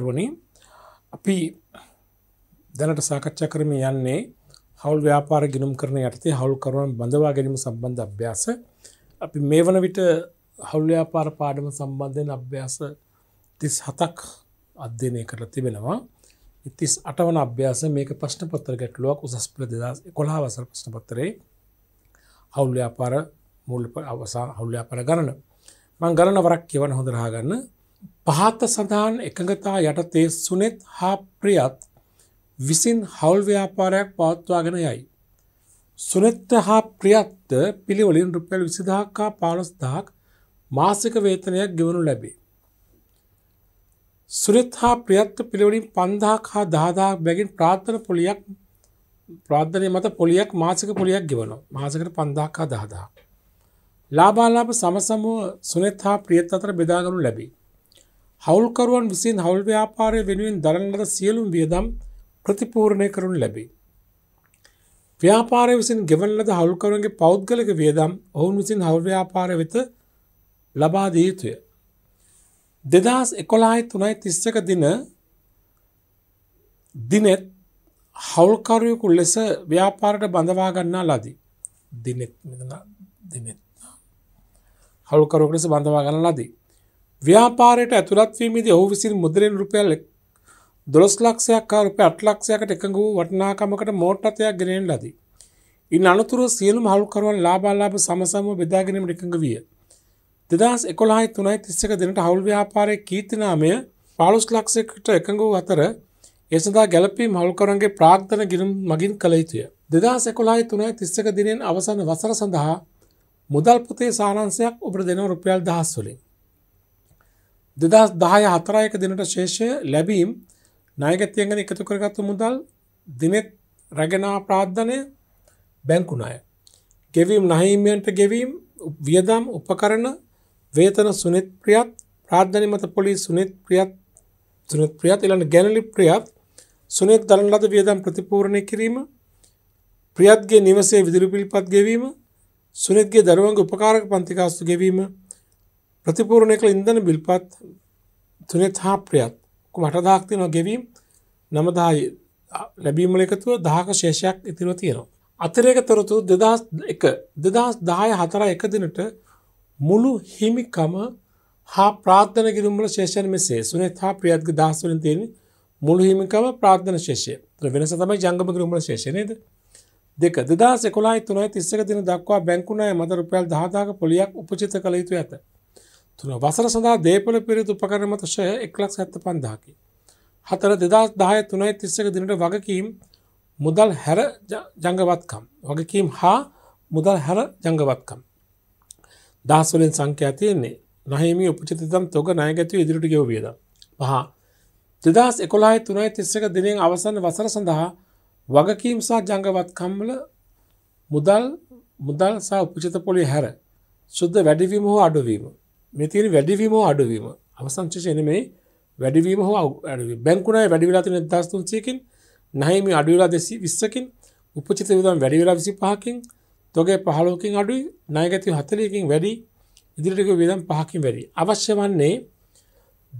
දරුවනේ අපි දැනට සාකච්ඡා කරම යන්නේ හවුල් ව්‍යාපාර ගිනුම් කරන යටතේ හවුල්කරුවන් බඳවා ගැනීම සම්බන්ධ අභ්‍යාස අපි මේ වන විට හවුල්්‍යාපාර පාඩම සම්බන්ධයෙන් අභ්‍යාස තිස් හතක් අධ්‍යනය කරලා තිබෙනවා ඉතිස් අටවන අභ්‍යාස මේක ප්‍රශ්න පත්තර ගැටලුවක් උසස් ප්‍රදදා කොළහාවසර ප්‍රශ්න පත්තරේ හවුල්්‍යාපාර මුල් අවසා හවුල්්‍යාපාර ගණන මං ගණන වරක් කියවන හොඳරහාගන්න පහත්ත සඳහන් එකඟතා යටතේ සුනෙත් හා ප්‍රියත් විසින් හවුල් ව්‍යාපාරයක් පවත්වාගෙන යයි. සුනෙත්ත හා ප්‍රියත්ත පිළිවලින් රුපැල් විසිදහක්කා පාලොස්දාක් මාසික වේතනයක් ගෙවනු ලැබේ. සුනෙත් හා ප්‍රියත්ත පිළිවලින් පන්දහක් හා දාදාක් බැගින් ප්‍රාර්ථන පොලියක් ප්‍රාධනය මත පොලියක් මාසික පොලියක් ගෙවනවා මාසකට පන්දාක් හා දාදා. ලාබාලාප සමසමුව සුනෙත් හා ප්‍රියත් අතර බෙදාගනු ලැබේ. හවුල්කරුවන් විසින් හවුල් ව්‍යාපාරය වෙනුවෙන් දරන්නට සියලුම් වියදම් ප්‍රතිපූර්ණය කරනු ලැබේ. ව්‍යාපාරය විසින් ගෙවන ලද හවුල්කරුවන්ගේ පෞද්ගලික වියදම් ඔවුන් විසින් හවුල් ව්‍යාපාරය වෙත ලබා දිය යුතුය. දෙදස් එකොලායි තුනයි තිස්සක දින දිනෙත් හවුල්කරුවෙකු ලෙස ව්‍යාපාරට බඳවා ගන්නා ලදී. දිනෙත් මෙතන දිනෙත් හවුල්කරුවෙකු ලෙස බඳවා ගන්න ලදී. ව්‍යාපාරයට ඇතුළත් වීමේදී ඔහු විසින් මුදලෙන් රුපියල් 12 ලක්ෂයක් හා රුපියල් 8 ලක්ෂයකට එකඟ වූ වටිනාකමකට මෝටර් රථයක් ගෙනෙන ලදී. ඉන් අනතුරුව සියලුම හවුල්කරුවන් ලාභාලාභ සමසමව බෙදා ගැනීමට එකඟ විය. 2011 3.31 දිනට හවුල් ව්‍යාපාරයේ කීර්තිනාමය 15 ලක්ෂයකට එකඟ වූ අතර ඒ සඳහා ගැළපීම් හවුල්කරුවන්ගේ ප්‍රාර්ථන ගිණුම් මගින් කළ යුතුය. 2011 3.31 දිනෙන් අවසන් වසර සඳහා මුදල් පොතේ සාරාංශයක් ඔබට දෙනවා රුපියල් 1000 වලින්. දෙදස් දාය හතරයක දෙනට ශේෂය ලැබීම් නායගතියගෙන එකතු කරගත්තු මුදල් දිනෙත් රැගෙනා ප්‍රාද්ධනය බැංකුනාය. ගෙවීම් නහිමියන්ට ගෙවීම් වියදම් උපකරන වේතන සුනිත් ප්‍රියත් ප්‍රාධ්ධන මත පොලි සුනිත් ප්‍රියත් සුනිත් ප්‍රියත් එලන ගැනලි ප්‍රියත් සුනෙත් දරන ලද වියදම් ප්‍රතිපූරණය කිරීම ප්‍රියත්ගේ නිවසේ විදුලි පිල්පත් ගෙවීම සුනෙත්ගේ දරුවන්ගේ උපකාරක පන්තිකාස්තු ගෙවීම ප්‍රතිපූර්ණය කළ ඉන්දන බිල්පත් තුනෙත් හා ප්‍රියත් මටදාක් තියෙනවා ගෙවීම් නමදායි ලැබීමල එකතුව දහක ශේෂයක් ඉතිරව තියෙනවා. අතරේක තොරතු දෙදස් එක දෙදස් දාය හතර එක දිනට මුළු හිමිකම හා ප්‍රාධන ගිරුම්ල ශේෂන් මෙසේ සුනේ හා ප්‍රියත්ග දහස්වලින් තියෙන මුළු හිමිකම ප්‍රාධන ශේෂය වෙනස තමයි ජංගම ගිරුම්ල ශේෂනයද දෙක දෙදා සෙකොලායි තුනයි තිස්සක දින දක්වා බැංකුණය මද රුපයල් දහදාක පොලියක් උපචිත කළ යුතු ඇත තුන වසර සඳහා දේපල පිරිත් උපකරණ මත ෂය 1,75,000කි. හතර 2010 3 31 දිනට වගකීම් මුදල් හැර ජංගවත්කම් වගකීම් හා මුදල් හැර ජංගවත්කම් දහස් වලින් සංඛ්‍යා තියෙන්නේ නහිමි උපචිතදම් තොග ණයගැතිව ඉදිරිට ගෙව වියදම්. පහ 2011 3 31 දිනෙන් අවසන් වසර සඳහා වගකීම් සහ ජංගවත්කම් වල මුදල් මුදල් සහ උපචිත පොලි හැර සුද්ධ වැඩිවීම හෝ අඩුවීම මෙතින වැඩිවීම අඩුවීම අවසංචෂයනමයි වැඩිවීම හෝ බැංකුණයි වැඩිවෙලාතින දස්තුන්සයකින් නහිම අඩුවෙලා දෙසි විස්සකින් උපචිත විදම් වැඩිවෙලා විසි පහකින් තොගේ පහලෝකින් අඩුයි නායගැති හතලයකින් වැඩි ඉදිරිටික විදම් පහකින් වැඩි අවශ්‍ය වන්නේ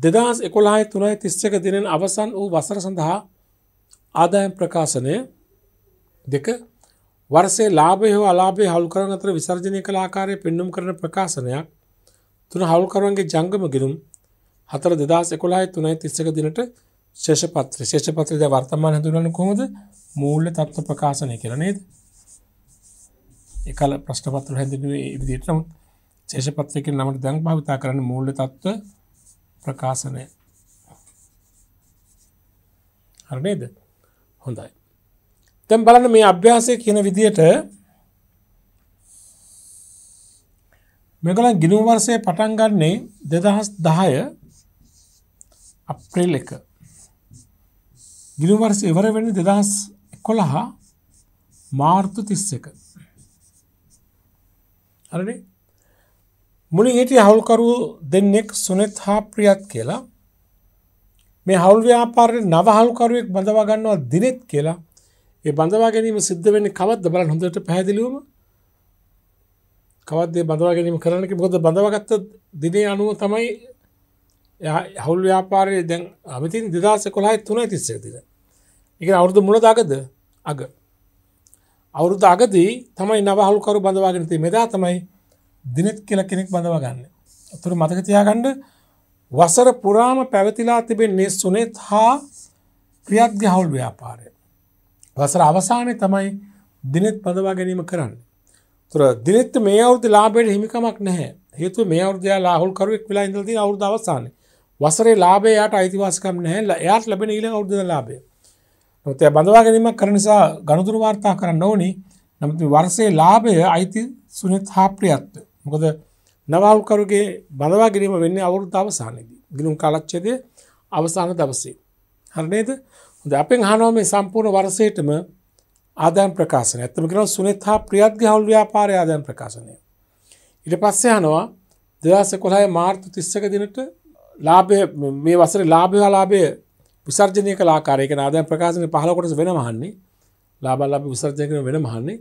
දෙදස් එකොලායි තුනයි තිස්්චක දිනෙන් අවසන් වූ වසර සඳහා ආදායම් ප්‍රකාශනය දෙක වර්සේ ලාබය හෝ අලාබේ හල් කරන අතර විසර්ජනය කලාකාරය පෙන්නුම් කරන ප්‍රකාශනයක් තුන හවුල්කරුවන්ගේ ජංගම ගිරුම් හතර දෙදස් එකොලායි තුනයි තිස්සක දිනට ශේෂපත්‍ර ශේෂපත්‍රද වර්තමාන හැඳුරන කොහොද මූල්ල තත්ව ප්‍රකාශනය කරනේද එකල ප්‍රශ්නපත්‍ර හැඳුවේ ඉදිරියට නමුත් ශේෂපත්‍රයක නමට දැන් භාවිතා කරන මූල්ල තත්ව ප්‍රකාශනය හරි නේද හොඳයි දැන් බලන්න මේ අභ්‍යාසය කියන විදිහට මේගොල්ලන් ගිණුම් වර්ෂය පටන් ගන්නේ 2010 අප්‍රේල් 1. ගිණුම් වර්ෂය ඉවර වෙන්නේ 2011 මාර්තු 31. හරිනේ? මුලින් හිටිය හවුල්කරු දෙන්නෙක් සුනෙත් හා ප්‍රියත් කියලා මේ හවුල් ව්‍යාපාරයේ නව හවුල්කරුවෙක් බඳවා ගන්නවා දිනෙත් කියලා ඒ බඳවා ගැනීම සිද්ධ වෙන්නේ කවද්ද බලන්න හොඳට පැහැදිලිවම 2011 කවදේ බඳවා ගැනීම කරනක මොද බඳවගත්ත දිනේ අනුව තමයි හවුල් ව්‍යාපාරය දැන් අමිතින් දෙදස කොළහයි තුනයි තිස්සේ තිද එක අවුරුදු මුලදාගද අග අවුරුදු අගදී තමයි නවහල්කරු බඳවාගෙනති මෙදා තමයි දිනෙත් කියල කෙනෙක් බඳවගන්න තුර මතකතියාගණ්ඩ වසර පුරාම පැවතිලා තිබෙන් නිස්සුනෙත් හා ක්‍රියත්්‍ය හවුල් ව්‍යාපාරය වසර අවසානය තමයි දිනෙත් පදවා ගැනීම කරන්න තොර දිනෙත් මේ අවුරුදු ලාභයට හිමිකමක් නැහැ. හේතුව මේ අවුරුදු එයා ලාහුල්කරුවෙක් වෙලා ඉඳලා තියෙන අවුරුදු අවසානයේ. වසරේ ලාභය එයාට අයිතිවාසිකම් නැහැ. එයාට ලැබෙන ඊළඟ අවුරුද්දේ ලාභය. නමුත් එයා බඳවා ගැනීමක් කරන නිසා ගනුදෙනු වාර්තා කරන්න ඕනි. නමුත් වර්ෂයේ ලාභය අයිති සුනිත් හා ප්‍රියත්ව. මොකද නවාහුල්කරුගේ බඳවා ගැනීම වෙන්නේ අවුරුදු අවසානයේදී. ගිලුම් කාලච්ඡේදයේ අවසාන දවසේ. හරි නේද? හොඳ අපෙන් අහනවා මේ සම්පූර්ණ වර්ෂයේටම ආදායම් ප්‍රකාශන ඇත්තම කරන සුනෙත් හා ප්‍රියත්ගේ හවුල් ව්‍යාපාරය ආදායම් ප්‍රකාශනය. ඉට පස්සේ යනවා දෙදස කොළහය මාර්තු තිස්සක දිනට ලාබය මේ වසර ලාභය ලාබය විසර්ජනය කලාකාරයක ආදායම් ප්‍රකාශන පහලකොට වෙන මහන්නේ ලාබල්ලාබ විසර්ජය කන වෙන මහන්නේ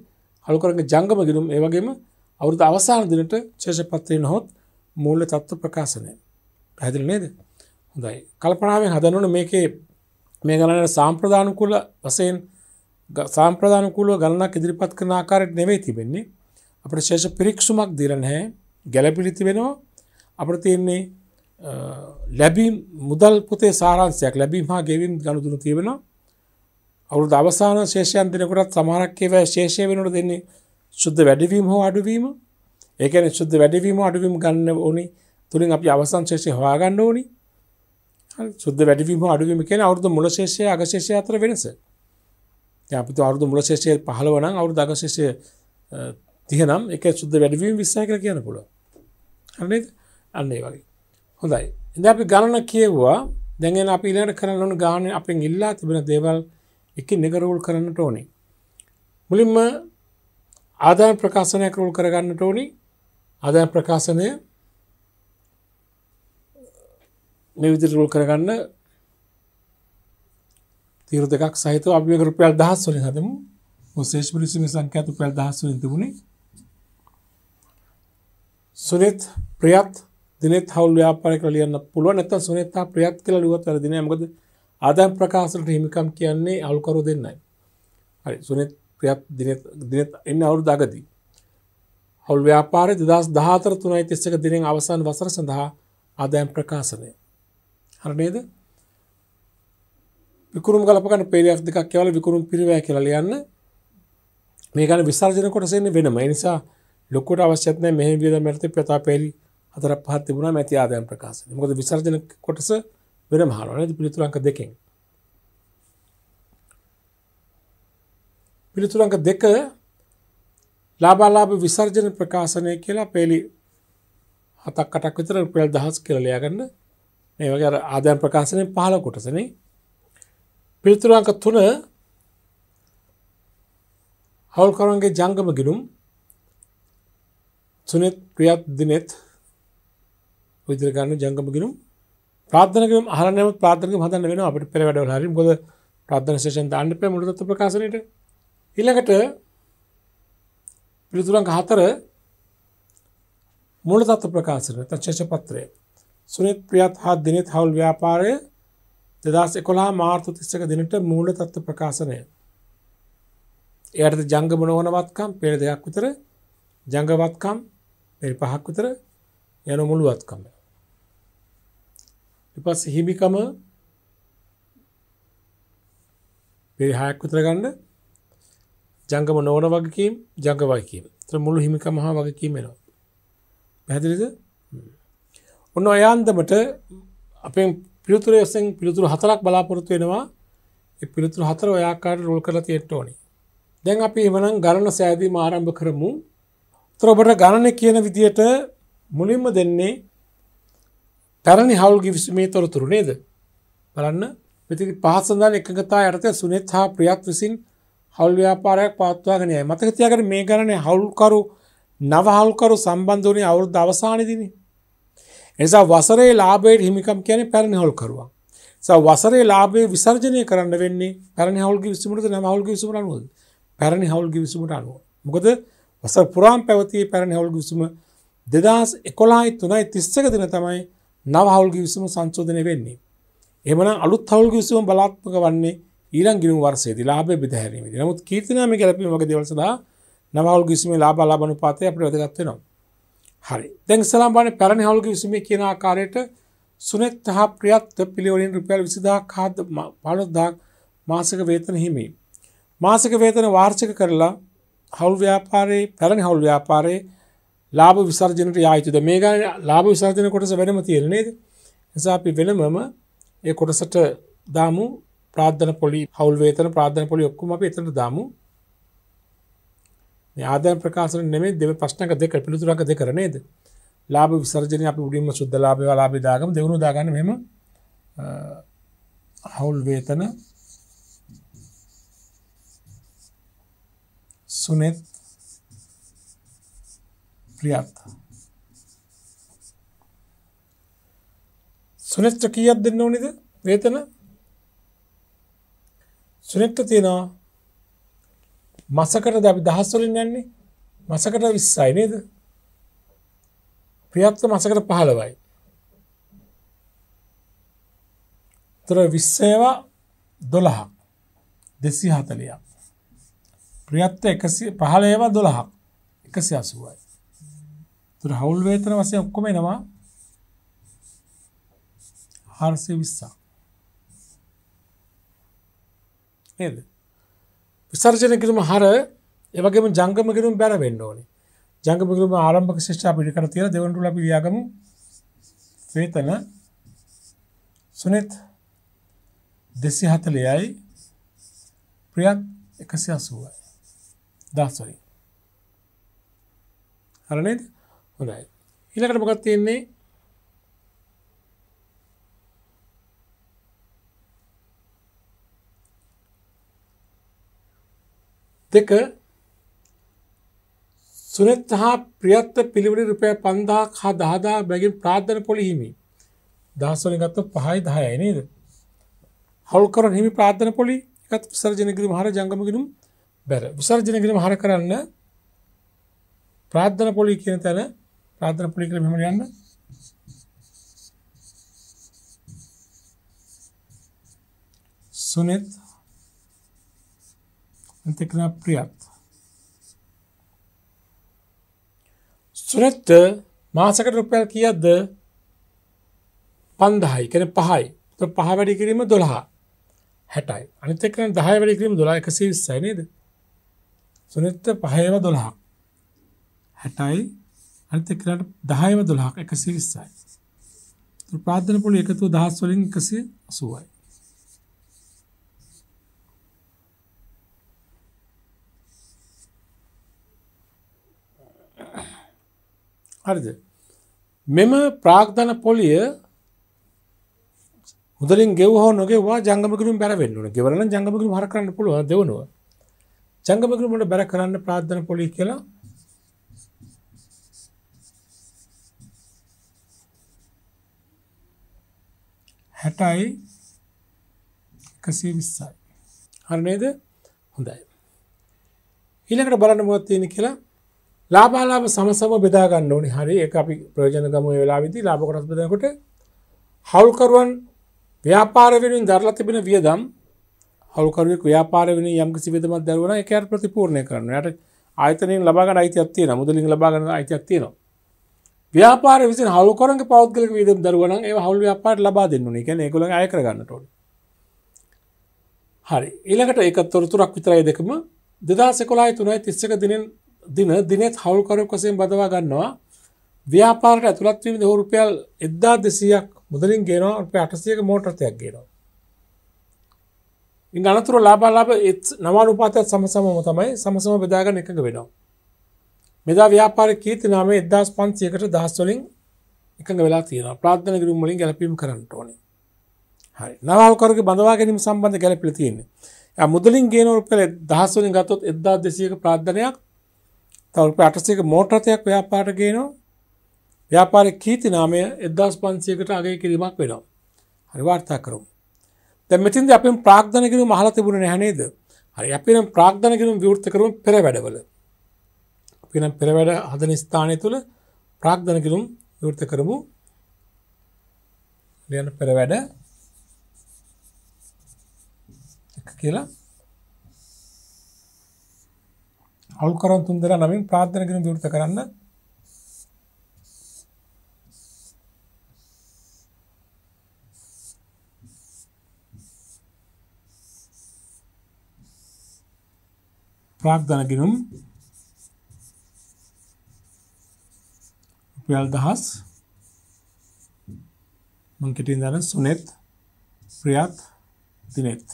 හළුකරග ජංගම ගිරුම් ඒවගේම අවුරුද අවසාන දිනට ශේෂපත්වය නොහොත් මූල්ල තත්ව ප්‍රකාශනය පැදිල් නේද හොඳයි කල්පනාවෙන් හදනුන මේකේ මේ ගණන සාම්ප්‍රධානකුල වසයෙන් සාම්ප්‍රධානකූලව ගණනක් ඉදිරිපත් කරන ආකාරයට නෙවෙයි තිබෙන්නේ අපට ශේෂ පිරික්සුමක් දිරන හැ ගැලපිලි තිබෙනවා අපට තියෙන්නේ ලැබීම් මුදල් පුතේ සාරන්සයක් ලැබීම හා ගෙවීම් ගණුදුන තිබෙනවා අවුරුදු අවසාන ශේෂයන් දෙනකොටත් සමහරක් ඒවා ශේෂය වෙනකොට දෙන්නේ සුද්ධ වැඩිවීම හෝ අඩුවීම ඒ කියන්නේ සුද්ධ වැඩිවීම අඩුවීම ගන්න ඕනි තුලින් අපි අවසන් ශේෂය හොයා ගන්න ඕනි හරි සුද්ධ වැඩිවීම හෝ අඩුවීම කියන්නේ අවුරුදු මුල ශේෂය අග ශේෂය අතර වෙනස අපිතු අවුදු මුල ශේෂය පහලවන අවු දකශේෂය තියනම් එක සුද්ද වැඩවීම විස්සය කර කියන පුළ හන අන්නේ වගේ හොඳයි එඳ අපි ගණන කියව්වා දැඟෙන් අපි ඉලට කරන්නන ගාන අපෙන් ඉල්ලා තිබෙන දේවල් එක නිගරවුල් කරන්නට ඕනේ මුලින්ම ආදාය ප්‍රකාශනය කරුල් කරගන්නට ඕනි ආදාය ප්‍රකාශනය මේ විදිරුල් කරගන්න තීර දෙකක් සහිත අපි රුපියල් දහස් වලින් හදමු. ශේෂ පිරිසුමේ සංඛ්‍යාත රුපියල් දහස් වලින් තිබුණේ. සුනිත් ප්‍රියත් දිනෙත් හවුල් ව්‍යාපාරය කියලා ලියන්න පුළුවන්. නැත්නම් සුනිත් හා ප්‍රියත් කියලා ලියුවත් වැරදි නෑ. මොකද ආදායම් ප්‍රකාශනට හිමිකම් කියන්නේ අල්කරු දෙන්නයි. හරි සුනිත් ප්‍රියත් දිනෙත් දිනෙත් ඉන්න අවුරුදු අගදී. හවුල් ව්‍යාපාරය 2014 3.31 දිනෙන් අවසන් වසර සඳහා ආදායම් ප්‍රකාශනය. හරි නේද? විකුරුම් කලපකන පේලයක් දෙකක් කියවල විකුරුම් පිරිවෑ කියලා ලියන්න මේකන විසර්ජන කොටසෙන්නේ වෙනම නිසා ලොක්කොට අවශ්‍යත්න මෙහ වියද මැරත ප්‍රතා පෙල් අතර පහත් තිබුණා මැති ආදයන් ප්‍රකාශ මොකද විසර්ජන කොටස වෙන මහලන පිළිතුරංක දෙකෙන් පිළිතුරංක දෙක ලාබාලාභ විසර්ජන ප්‍රකාශනය කියලා පෙලි හතක් කටක් විතර පෙල් දහස් කරලයා ගන්න ඒ වගේ ආදයන් ප්‍රකාශනය පහල කොටසනේ පිළිතුරු අංක 3 හවුල්කරුවන්ගේ ජංගම ගිණුම් සුනිත් ප්‍රියත් දිනෙත් විතර ගන්න ජංගම ගිණුම් ප්‍රාර්ථනා ගිණුම් අහලා නැම ප්‍රාර්ථනා ගිණුම් හදන්න වෙනවා අපිට පෙර වැඩවල හරි මොකද ප්‍රාර්ථනා සෙෂන් දාන්න එපා මුළු තත්ත්ව ප්‍රකාශනයේට ඊළඟට පිළිතුරු අංක 4 මූල තත්ත්ව ප්‍රකාශන තත්ත්ව පත්‍රය සුනිත් ප්‍රියත් හා දිනෙත් හවුල් ව්‍යාපාරයේ දෙදස් එකොලා මාර්තු තිස්සක දිනට මූල තත්ත්ව ප්‍රකාශනය. එයට ජංගම නොවනවත්කම් පෙළ දෙයක් විතර ජංගවත්කම් පෙල් පහක් විතර යන මුළුවත්කම. එපස් හිමිකම පෙරිහායක් විතරගන්න ජංගම නොවන වගකීම් ජංගවයිකීම ත්‍ර මුළු හිමිකම හා වගකීම වෙනවා. පැහැදිලිද ඔන්න අයන්දමට අපෙන් පිළිතුරයෙන් පිළිතුරු හතරක් බලාපොරොත්තු වෙනවා පිළිතුරු හතර ඔයාකාට රෝල් කරලා තියෙන්ට ඕනි දැන් අපි එමනම් ගණන සෑදීම ආරම්භ කරමු තරඔබට ගණන කියන විදියට මුලින්ම දෙන්නේ පැරණි හවුල් ගිවිසුමේ තොරතුරු නේද බලන්න මෙති පහසඳන් එකගතා යටතය සුනෙත් හා ප්‍රියත් විසින් හවුල් ව්‍යාපාරයක් පවත්වාගෙනය මතක තියාකට මේ ගණනය හවුල්කරු නවහල්කරු සම්බන්ධනේ අවුරුද් අවසානදිනේ එනිසා වසරේ ලාභයට හිමිකම් කියන්නේ පැරණි හවුල් කරුවා. ඒ වසරේ ලාභය විසර්ජනය කරන්න වෙන්නේ පැරණි හවුල්ගේ විසුමටද නැව හවුල්ගේ විසුමට අනුවද? පැරණි හවුල්ගේ විසුමට අනුව. මොකද වසර පුරාම පැවති පැරණි හවුල්ගේ විසුම 2011 දින තමයි නව හවුල්ගේ විසුම සංශෝධනය වෙන්නේ. එමනම් අලුත් හවුල්ගේ විසුම බලාත්මක වන්නේ ඊළඟ ගිණුම් වර්ෂයේදී ලාභය බෙදහැරීමේදී. නමුත් කීර්තිනාමය ගැලපීම වගේ දේවල් සඳහා නව හවුල්ගේ විසුමේ ලාභ ලාභ අනුපාතය අපිට වැදගත් වෙනවා. හරි දැන් ඉස්සලාම් බලන්න පැරණි හවුලක විසීමේ කියන ආකාරයට සුනෙත් හා ප්‍රියත් පිළිවෙලින් රුපියල් 20000ක් හා 15000ක් මාසික වේතන හිමි. මාසික වේතන වාර්ෂික කරලා හවුල් ව්‍යාපාරයේ පැරණි හවුල් ව්‍යාපාරයේ ලාභ විසර්ජනයට යා යුතුද මේ ගාන ලාභ විසර්ජන කොටස වෙනම තියෙන නේද? නිසා අපි වෙනමම ඒ කොටසට දාමු ප්‍රාර්ථන පොලි හවුල් වේතන ප්‍රාර්ථන පොලි ඔක්කොම අපි එතනට දාමු. ආදය ප්‍රකාශන නෙමේ දෙව ප්‍රශ්නක දෙක පිළිතුරක දෙ කරනේද ලාබ විසර්ජනය අප උඩින්ම සුද්ද ලාබය ලාබි දාගම දෙවුණු දාගන මෙම හවුල් වේතන සුනෙත් ප්‍රියත්තා සුනෙත්‍ර කියත් දෙන්න ඕනිද වේතන සුනෙත්‍ර තියෙනවා මසකටද අපි දහස් වලින් යන්නේ මසකට 20යි නේද? ප්‍රියත්ත මසකට 15යි. තර 20 ඒවා 12ක් 240ක්. ප්‍රියත්ත 115 ඒවා 12ක් 180යි. තර හවුල් වේතන වශයෙන් ඔක්කොම එනවා 420ක්. නේද? විසර්ජන කිරීම හර ඒවගේම ජංගම කිරුම් බැර වෙන්න ඕනේ ජංගම කිරුම ආරම්භක ශිෂ්ඨා පිළිකර තියෙන දෙවන්ට ලබි ව්‍යාගමු වේතන සුනිත් දෙසි හතලයයි ප්‍රියත් එකසි අසුවයි දස්සොරි හරනේද හොඳයි ඉලකට මොකක් තියෙන්නේ දෙක සුනෙත් හා ප්‍රියත්ත පිළිවෙලි රුපය පන්දාක් හා දහදා බැගින් ප්‍රාධන පොලිහිමි දහස්වල ගත්ත පහයි දහයයි නේද හවල්කර හිමි ප්‍රාධන පොලි එකත් විසර්ජනගිරි හර ජංගමගෙනුම් බැර විසර්ජනගිරම හර කරන්න ප්‍රාධන පොලි කියන තැන ප්‍රාධන පොලි කර මෙම යන්න සුනෙත් intikına priyath. සුරත්ත මාසකට රුපියල් කියද්ද පන්දහයි කන පහයි පහ වැඩි කිරීම දොළහා හැටයි අනිතක දහය වැඩි කිරීම දොලා එකසි විස්සයිනේද සුනිත්ත පහයව දොළහා හැටයි අනිතකට දහයව දොළහක් එකසි විස්සයි ප්‍රාධන පුලි එකතු දහස්වලින් එකසි අසුවයි හරිද මෙම ප්‍රාග්ධන පොලිය මුදලින් ගෙව හෝ නොගේවා ජංගමකරුම් බැරවෙන්නට ගෙවරන ජංගමකරු හර කරන්න පුළුව දෙවනවා ජංගමකරුමට බැර කරන්න ප්‍රාධන පොලි කියලා හැටයි එකසේ විස්සයි හරනේද හොඳයි ඊළකට බලන්න මුවත් තියෙන කියලා ලාබාලාබ සමසම බෙදාගන්න ඕනි හරි ඒ අපි ප්‍රයෝජන ගම වෙලා විදි ලාබ කොටස් බෙදකොට හවුල්කරුවන් ව්‍යාපාර වෙනින් දරලා තිබෙන වියදම් හවුල්කරුවෙක් ව්‍යාපාර වෙන යම්කිසි විදමක් දරුවන එක අර ප්‍රතිපූර්ණය කරන යට ආයතනයෙන් ලබාගන්න අයිතියක් තියෙනවා මුදලින් ලබාගන්න අයිතියක් තියෙනවා ව්‍යාපාර විසින් හවුල්කරුවන්ගේ පෞද්ගලික වියදම් දරුවන නම් ඒව හවුල් ව්‍යාපාරයට ලබා දෙන්න ඕනේ. ඒ කියන්නේ ඒගොල්ලන් අය කර ගන්නට ඕනේ. හරි. ඊළඟට ඒක තොරතුරක් විතරයි දෙකම 2011 3.31 දිනෙන් දින දිනෙත් හවුල්කරක් වසයෙන් බදවා ගන්නවා ව්‍යාපාරට ඇතුළත්වීම දහුරුපියල් එද්දා දෙසියක් මුදලින් ගේනවා අප අටසියක මෝටර්තයක් ගේනවා ඉන් අනතුර ලාබාලාබ ඒත් නවානුපාතයක් සමසමම තමයි සමසම බෙදාගන්න එකක වෙනවා. මෙදා ව්‍යාපාර කීති නාමේ එදදාස් පන්සියකට දහස්වලින් එකඟ වෙලා තියෙන ප්‍රාධන ගරුම්මලින් ගැලපීම් කරන්නට ඕන හරි නවාල්කරග බඳවා ගැනීම සම්බන්ධ ගැලපිල තියෙන්නේ මුදලින් ගේනවරු පෙළ දහස්වලින් ගතොත් එදදා දෙසියක ප්‍රාධනයක් තව රුපියල් 800ක මෝටර් රථයක් ව්‍යාපාරට ගේනවා. ව්‍යාපාරේ කීර්ති නාමය 1500කට අගය කිරීමක් වෙනවා. හරි වාර්තා කරමු. දැන් මෙතෙන්දී අපෙන් ප්‍රාග්ධන කිරීම අහලා තිබුණේ නැහැ නේද? හරි අපි නම් ප්‍රාග්ධන කිරීම විවෘත කරමු පෙර වැඩවල. අපි නම් පෙර වැඩ හදන ස්ථානය තුල ප්‍රාග්ධන කිරීම විවෘත කරමු. ලියන පෙර වැඩ කියලා අල්කරන් තුන්දෙනා නමින් ප්‍රාර්ථනා කිරීම විවෘත කරන්න ප්‍රාර්ථනා කිරීම රුපියල් 10 මං කෙටින් දාන සුනෙත් ප්‍රියත් දිනෙත්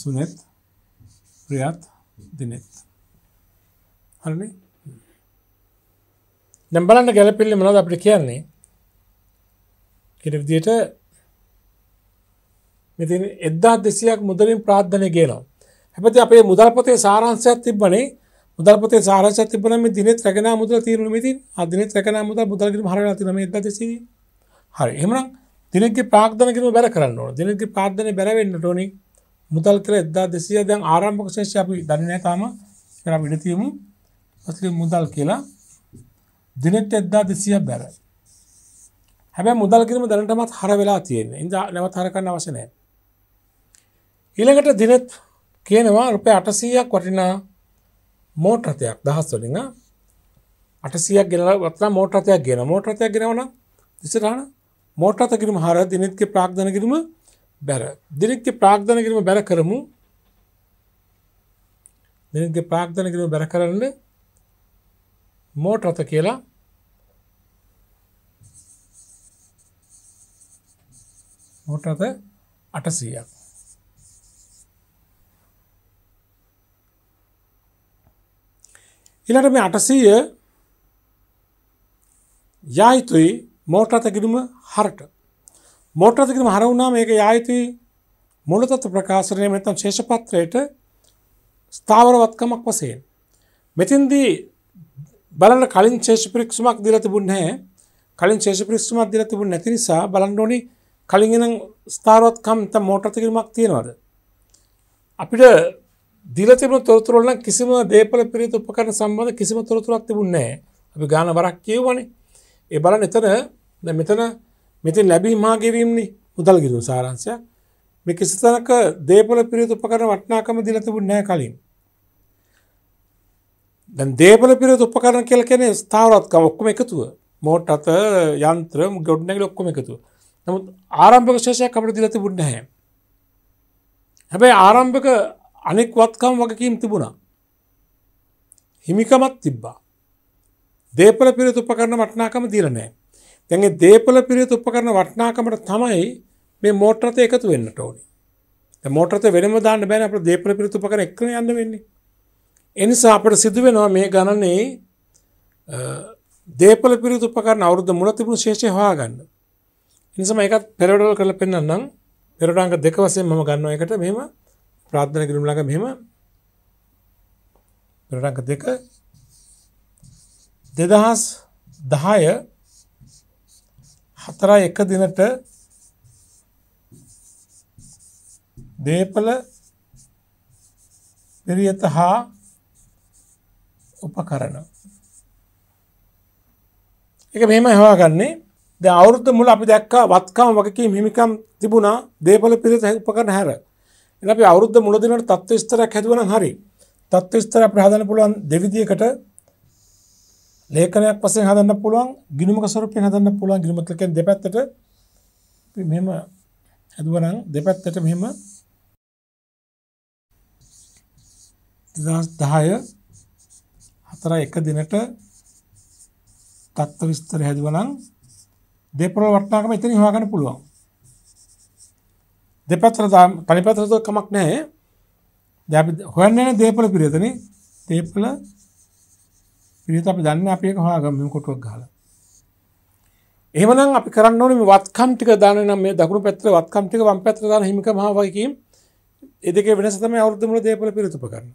සුනෙත් ප්‍රියත් දිනෙත් හරි නැම්බලන්න ගැලපිල්ලි මනද අපිට කියන්නේ කෙරවිදියට මෙති එදදා දෙසියක් මුදලින් ප්‍රාධ්ධනය ගේනවා හැපති අපේ මුදල්පතේ සාරංශයක් තිබනේ මුදල්පතේ සාරශ තිබන දින ්‍රැකෙන මුදල තීරු මති අදින ්‍රැකන මුද මුදල්ග හර න ද දෙසි හරි එමන දිනගේ ප්‍රාක්ධනකිම බැර කරන්න දිනගේ පාර්ධන බැරවෙන්න ටෝනි මුදල් කර එදදා දෙසිය දැන් ආරම්භක ශේෂ අපි දන්නය තාම කර විඩතියමු මුස්ලිම් මුදල් කියලා දිනෙට එද්දා දෙසියක් බැරයි. හැබැයි මුදල් කිරීම දැනටමත් හර වෙලා තියෙන ඉඳ නැවත් හර කරන්න අවශ්‍ය නැහැ. ඊළඟට දිනෙත් කියනවා රුපියල් 800ක් වටිනා මෝටර් රථයක් දහස් වලින් ආ 800ක් ගෙනලා වත්තා මෝටර් රථයක් ගෙන මෝටර් රථයක් ගෙනවන ඉස්සරහන මෝටර් රථ කිරීම හර දිනෙත්ගේ ප්‍රාග්ධන කිරීම බැර දිනෙත්ගේ ප්‍රාග්ධන කිරීම බැර කරමු දිනෙත්ගේ ප්‍රාග්ධන කිරීම බැර කරන්නේ මෝට් රථ කියලා මෝට් රථ අටසීයක් ඉලට මේ අටසීය යායුතුයි මෝටරත කිරීම හරට මෝටරත කිරීම හර වුණා මේක යායුතුයි මුලතත්ව ප්‍රකාශනය මෙතම් ශේෂපත්‍රයට ස්ථාවරවත්කමක් වසයෙන් මෙතින්දී බලන්න කලින් ශේෂපිරික්සුමක් දිල තිබුන්නේ කලින් ශේෂපිරික්සුමක් දිල තිබුණ නැති නිසා බලන්න ඕනි කලින් එනම් ස්ථාරවත්කම් ත මෝටර් තිකිරීමක් තියෙනවද අපිට දීලා තිබුණ තොරතුරු වල නම් කිසිම දේපල පිරිත උපකරණ සම්බන්ධ කිසිම තොරතුරක් තිබුණේ නැහැ අපි ගාන වරක් කියවනේ ඒ බලන්න එතන දැන් මෙතන මෙතෙන් ලැබී මා ගෙවීම්නේ මුදල් ගිරුම් සාරාංශයක් මේ කිසි තැනක දේපල පිරිත උපකරණ වටිනාකම දීලා තිබුණේ නැහැ කලින් දැන් දේපල පිර උපකරන කියල කෙනෙ ස්ථාවරත්කම ඔක්කොම එකතුව මෝට් අත යන්ත්‍ර ගොඩ්නැ ලොක්කොම එකතුව නමුත් ආරම්භක ශේෂයක් අපට දිලති බුඩ්නහැ හැබැයි ආරම්භක අනෙක් වත්කම් වගකීම් තිබුණා හිමිකමත් තිබ්බා දේපල පිරිත උපකරන වටනාකම දීරණෑ තැගේ දේපල පිරිත උපකරන වටනාකමට තමයි මේ මෝට්‍රත එකතු වෙන්න ටෝනි මෝට්‍රත වෙනම දාන්න බෑන අප දේපල පිරිතු පකර එක්න යන්න වෙන්නේ එනිසා අපට සිදුවෙනවා මේ ගණනේ දේපල පිරිතු උපකරණ අවුරුද්ද මුල තිබුණු ශේෂය හොයාගන්න. එනිසා මේකත් පෙරඩවල් කරලා පෙන්නන්නම්. පෙරඩාංග දෙක වශයෙන් මම ගන්නවා එකට මෙහෙම ප්‍රාර්ථනා කිරීම ළඟ මෙහෙම පෙරඩාංග දෙක 2010 හතරයි එක දිනට දේපල පිරියත හා උපකරණ. ඒක මෙහෙම හොයාගන්නේ දැන් අවුරුද්ද මුල අපි දැක්කා වත්කම් වගකීම් හිමිකම් තිබුණා දේපල පිරිස උපකරණ හැර. එහෙනම් අපි අවුරුද්ද මුල දිනට තත්ත්ව විස්තරයක් හැදුවා නම් හරි. තත්ත්ව විස්තරය අපිට හදන්න පුළුවන් දෙවිදියකට ලේඛනයක් වශයෙන් හදන්න පුළුවන් ගිනුමක ස්වරූපයෙන් හදන්න පුළුවන් ගිනුමක කියන්නේ දෙපැත්තට අපි මෙහෙම හැදුවනම් දෙපැත්තට මෙහෙම 2010 විස්තරයි එක දිනට තත්ත්ව විස්තර හැදුවනම් දෙපොළ වටනාකම එතනින් හොයාගන්න පුළුවන්. දෙපැත්තට තනිපැත්තට කමක් නැහැ. දැන් අපි හොයන්නේ දෙපොළ පිරිතනේ. දෙපොළ පිරිත අපි දන්නේ අපි එක හොයාගමු මේ කොටුවක් ගහලා. එහෙමනම් අපි කරන්න ඕනේ මේ වත්කම් ටික දාන නම් මේ දකුණු පැත්තේ වත්කම් ටික වම් පැත්තේ දාන හිමිකම හා වගේ කීම් ඒ දෙකේ වෙනස තමයි අවුරුද්ද මුල දෙපොළ පිරිත උපකරණ.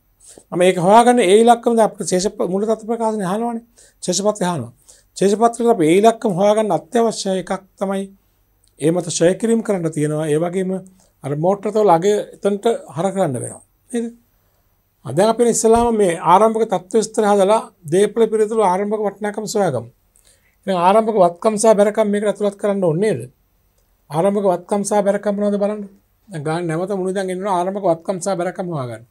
මම ඒක හොයාගන්න ඒ ඉලක්කම දැන් අපිට ශේෂ මුල තත්ත්ව ප්‍රකාශන අහනවනේ. ශේෂපත්‍රය අහනවා. ශේෂපත්‍රයට අපි ඒ ඉලක්කම හොයාගන්න අත්‍යවශ්‍ය එකක් තමයි ඒ මත ෂය කිරීම කරන්න තියෙනවා. ඒ වගේම අර මෝටර් තව ළඟ එතනට හර කරන්න වෙනවා. නේද? අද අපේ ඉස්ලාම මේ ආරම්භක තත්ත්ව විස්තර හදලා දේපල පිළිතුරු ආරම්භක වටිනාකම සොයාගමු. ඉතින් ආරම්භක වත්කම් සහ බැරකම් මේකට අතුලත් කරන්න ඕනේ නේද? ආරම්භක වත්කම් සහ බැරකම් මොනවද බලන්න. දැන් ගාන නැවත මුණු දැන් එනවා ආරම්භක වත්කම් සහ බැරකම් හොයාගන්න.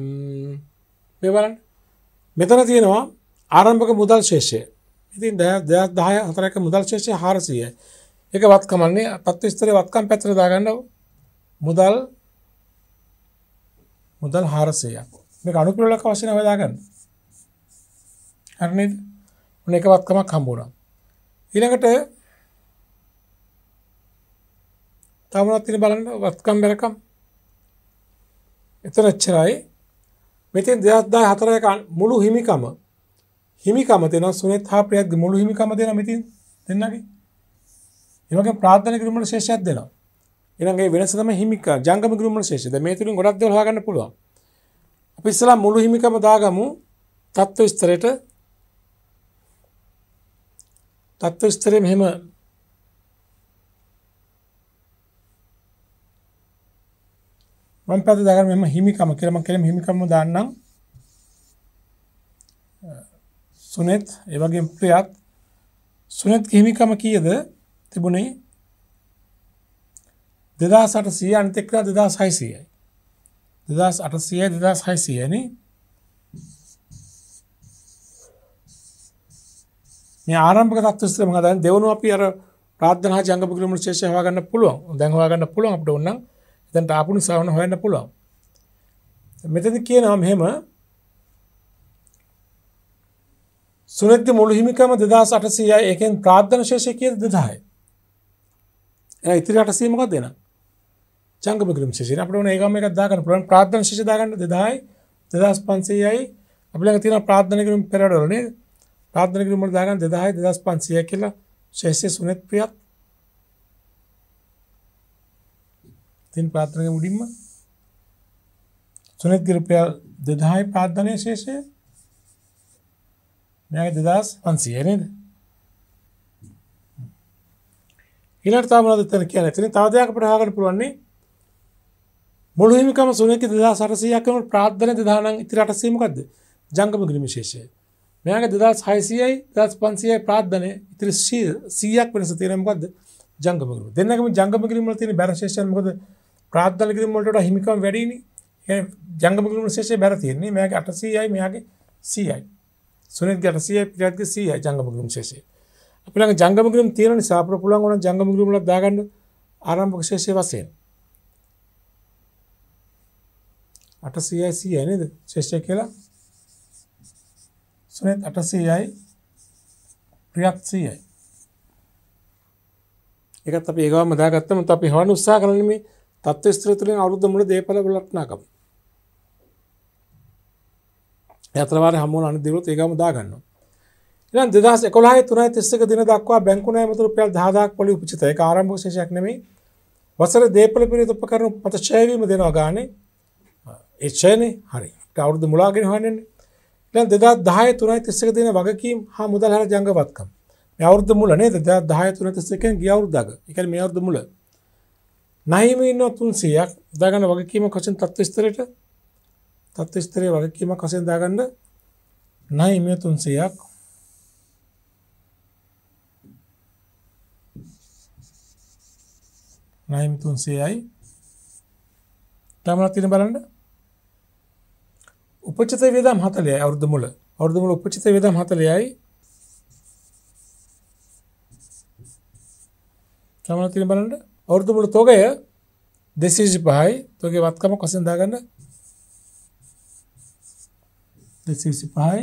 මෙවලන් මෙතන තියෙනවා ආරම්භක මුදල් ශේෂය ඉතින් දැ දෙයක් දාය හතරක මුදල් ශේෂය හාරසිය එක වත්කමන්නේ පත්ව ස්තරය වත්කම් පැත්‍ර දාගන්න මුදල් මුදල් හාරසයක් මේ අනුපුරලක වශන වදාගන්න හරනි උන එක වත්කමක් හම්බුණා ඊළඟට තමනත් තින බලන්න වත්කම් බැලකම් එතන එච්චරයි මෙතෙන් දෙදස්දාය හතරය මුළු හිමිකම හිමිකම දෙෙන සුනෙත් හා ප්‍රයත්ග මුළු හිමිකම දෙෙන මෙතින් දෙන්නගේ එමගේ ප්‍රාධන ගරමට ශේෂයක් දෙනවා එනගේ වෙනසම හිමික ජංගම ගරමට ශේෂද මේ තුරින් ගොඩක් දහගන්න පුළුව අපි ඉස්සලා මුළු හිමිකම දාගමු තත්ත්ව ස්තරයට තත්ත්ව ස්තරය මෙහෙම වම් පැත්ත දාගන්න මම හිමිකම කියලා මම කියලා හිමිකම දාන්නම් සුනෙත් ඒ වගේම ප්‍රියත් සුනෙත් හිමිකම කීයද තිබුණේ 2800 අනිත් එක 2600යි 2800 2600 නේ මේ ආරම්භක තත්ත්ව ඉස්සර මම දැන් දෙවනු අපි අර ප්‍රාර්ථනා ජංගප කිලෝමීටර් ශේෂය හොයාගන්න පුළුවන් දැන් හොයාගන්න පුළුවන් අපිට ඕනනම් දැන් ආපු නිසා වුණ හොයන්න පුළුවන්. මෙතන කියනවා මෙහෙම සුනත්ගේ මුළු හිමිකම 2800යි ඒකෙන් ප්‍රාර්ථන ශේෂය කීයද 2000යි. එහෙනම් ඉතිරි 800 මොකක්ද එන? ජංගම ක්‍රම ශේෂය අපිට ඕන ඒකම එකක් දාගන්න පුළුවන් ප්‍රාර්ථන ශේෂය දාගන්න 2000යි 2500යි අපි ළඟ තියෙන ප්‍රාර්ථන ක්‍රම පෙරඩවල නේද? ප්‍රාර්ථන ක්‍රම වල දාගන්න 2000යි 2500 කියලා ශේෂය සුනත් ප්‍රියත් තින් ප්‍රාථනක මුඩින්ම සුනිත් ගිරුපයල් දෙදායි පාද්ධනය ශේෂය මෙ දෙදස් පන්සියනේද ඉලට තාමල තන කියන තින තාදයක් ප්‍රහාකට පුරුවන්නේ මුළුහිමිකම සුනක දෙදා සරසයක්කම ප්‍රාධන දෙදානන් ඉතිරට සීමකක්ද ජංගම ගිරිම ශේෂය මෙයාගේ දෙදස් හයිසියයි දස් පන්සියයි ප්‍රාධ්ධනය ඉතිරි සීයක් වෙනස තේරමකක්ද ජංගමකරු දෙන්නකම ජංගම කිරීම තින බැරශේෂයමකද ප්‍රාධාන කිරීම වලට හිමිකම් වැඩිනේ. ඒ ජංගම කිරීම විශේෂයෙන් බැර තියෙන්නේ. මෙයාගේ 800යි මෙයාගේ 100යි. සුනිත්ගේ 800යි ප්‍රියත්ගේ 100යි ජංගම කිරීම විශේෂයෙන්. අපි ළඟ ජංගම කිරීම තියෙන නිසා අපිට පුළුවන් ඕන ජංගම කිරීම වලට දාගන්න ආරම්භක ශේෂයේ වශයෙන්. 800යි 100යි නේද? ශේෂය කියලා. සුනිත් 800යි ප්‍රියත් 100යි. ඒකත් අපි ඒගොල්ලම දාගත්තම අපි හොයන්න උත්සාහ කරන්නේ මේ තත්ත්ව ස්ථිර තුළින් අවුරුද්ද මුල දේපල වලටනාකම. යතරවාරේ හමුවන අනිත් දිනවලත් ඒකම දාගන්නවා. ඊළඟ 2011 3.31 දින දක්වා බැංකු ණයමතු රුපියල් 10000ක් පොලි උපචිත. ඒක ආරම්භක ශේෂයක් නෙමෙයි. වසර දේපල පිරිත උපකරණ පත ඡය වීම දෙනවා ගානේ. ඒ ඡයනේ හරි. අවුරුද්ද මුලාගෙන හොයන්නේ. ඊළඟ 2010 3.31 දින වගකීම් හා මුදල් හර ජංගවත්කම්. මේ අවුරුද්ද මුල නේද? 2010 3.31 කියන්නේ ගිය අවුරුද්දක. ඒ කියන්නේ මේ අවුරුද්ද මුල. නහිම ඉන්නවා 300ක් දාගන්න වගකීම කොසෙන් තත්ත්ව ස්තරයට තත්ත්ව ස්තරයේ වගකීම කොසෙන් දාගන්න නහිම 300ක් නහිම 300යි තමලා තියෙන බලන්න උපචිත වේදම් 40යි අවුරුදු මුල අවුරුදු මුල උපචිත වේදම් 40යි තමලා තියෙන බලන්න අවුරදුමුළු තොගය දෙසීජි පහයි තොගේ වත්කම කොසඳදාගන්න දෙසීසි පහයි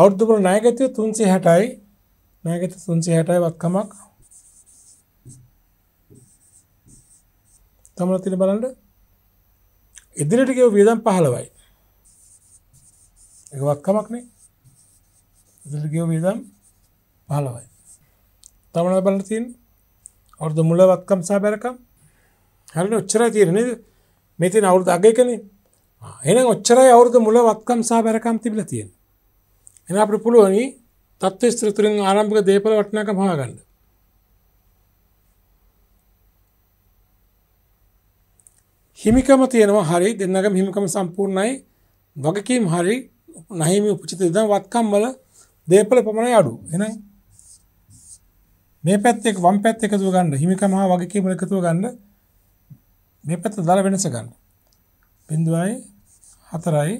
අවුරදුමුළු නායගතය තුන්සේ හැටයි නෑගත තුන්සේ හැටයි වත්කමක් තමල තින බලන්ඩ ඉදිරිට ගෙව වියදම් පහලවයි එක වක්කමක්නේ ඉදිරිට ගෙව වියදම් පහලවයි තමල බලතින් අවුරුදු මුලවත්කම් සහ බැරකම් හරිනේ ඔච්චරයි තියෙන්නේ නේද මේ තියෙන අවුරුදු අගයකනේ එහෙනම් ඔච්චරයි අවුරුදු මුලවත්කම් සහ බැරකම් තිබිලා තියෙන්නේ එහෙනම් අපිට පුළුවනි தත්ත්ව ස්ත්‍ර තුලින් ආරම්භක දේපල වටිනාකම් හොයාගන්න හිමිකම තියෙනවා හරි දෙන්නගම හිමිකම සම්පූර්ණයි වගකීම් හරි නැහිමි උපචිත ඉඳන් වත්කම් වල දේපල පමණයි අඩු එහෙනම් මේ පැත්ත එක වම් පැත්ත එකතුව ගන්න හිමිකම හා වගකීම එකතුව ගන්න මේ පැත්ත දාලා වෙනස ගන්න. බිඳුවයි 4යි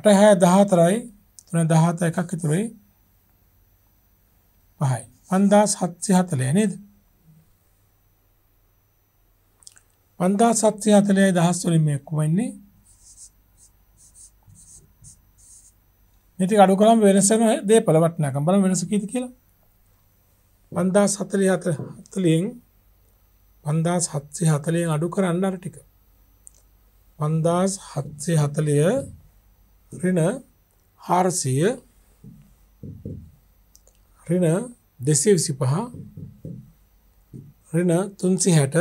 8 6 14යි 3 17 එකක් ඉතුරුයි 5යි 5740 නේද? 5740යි දහස් වලින් මේ ඔක්කොම ඉන්නේ මේ ටික අඩු කරාම වෙනස වෙන දේපල වටනකම් බලමු වෙනස කීයද කියලා වන්දා සතලි හත හතලියෙන් වන්දාස් හත්සේ හතලයෙන් අඩු කරන්න අර ටික වන්දාස් හත්සේ හතලිය රින හාරසය රින දෙසේ විසි පහ රින තුන්සි හැට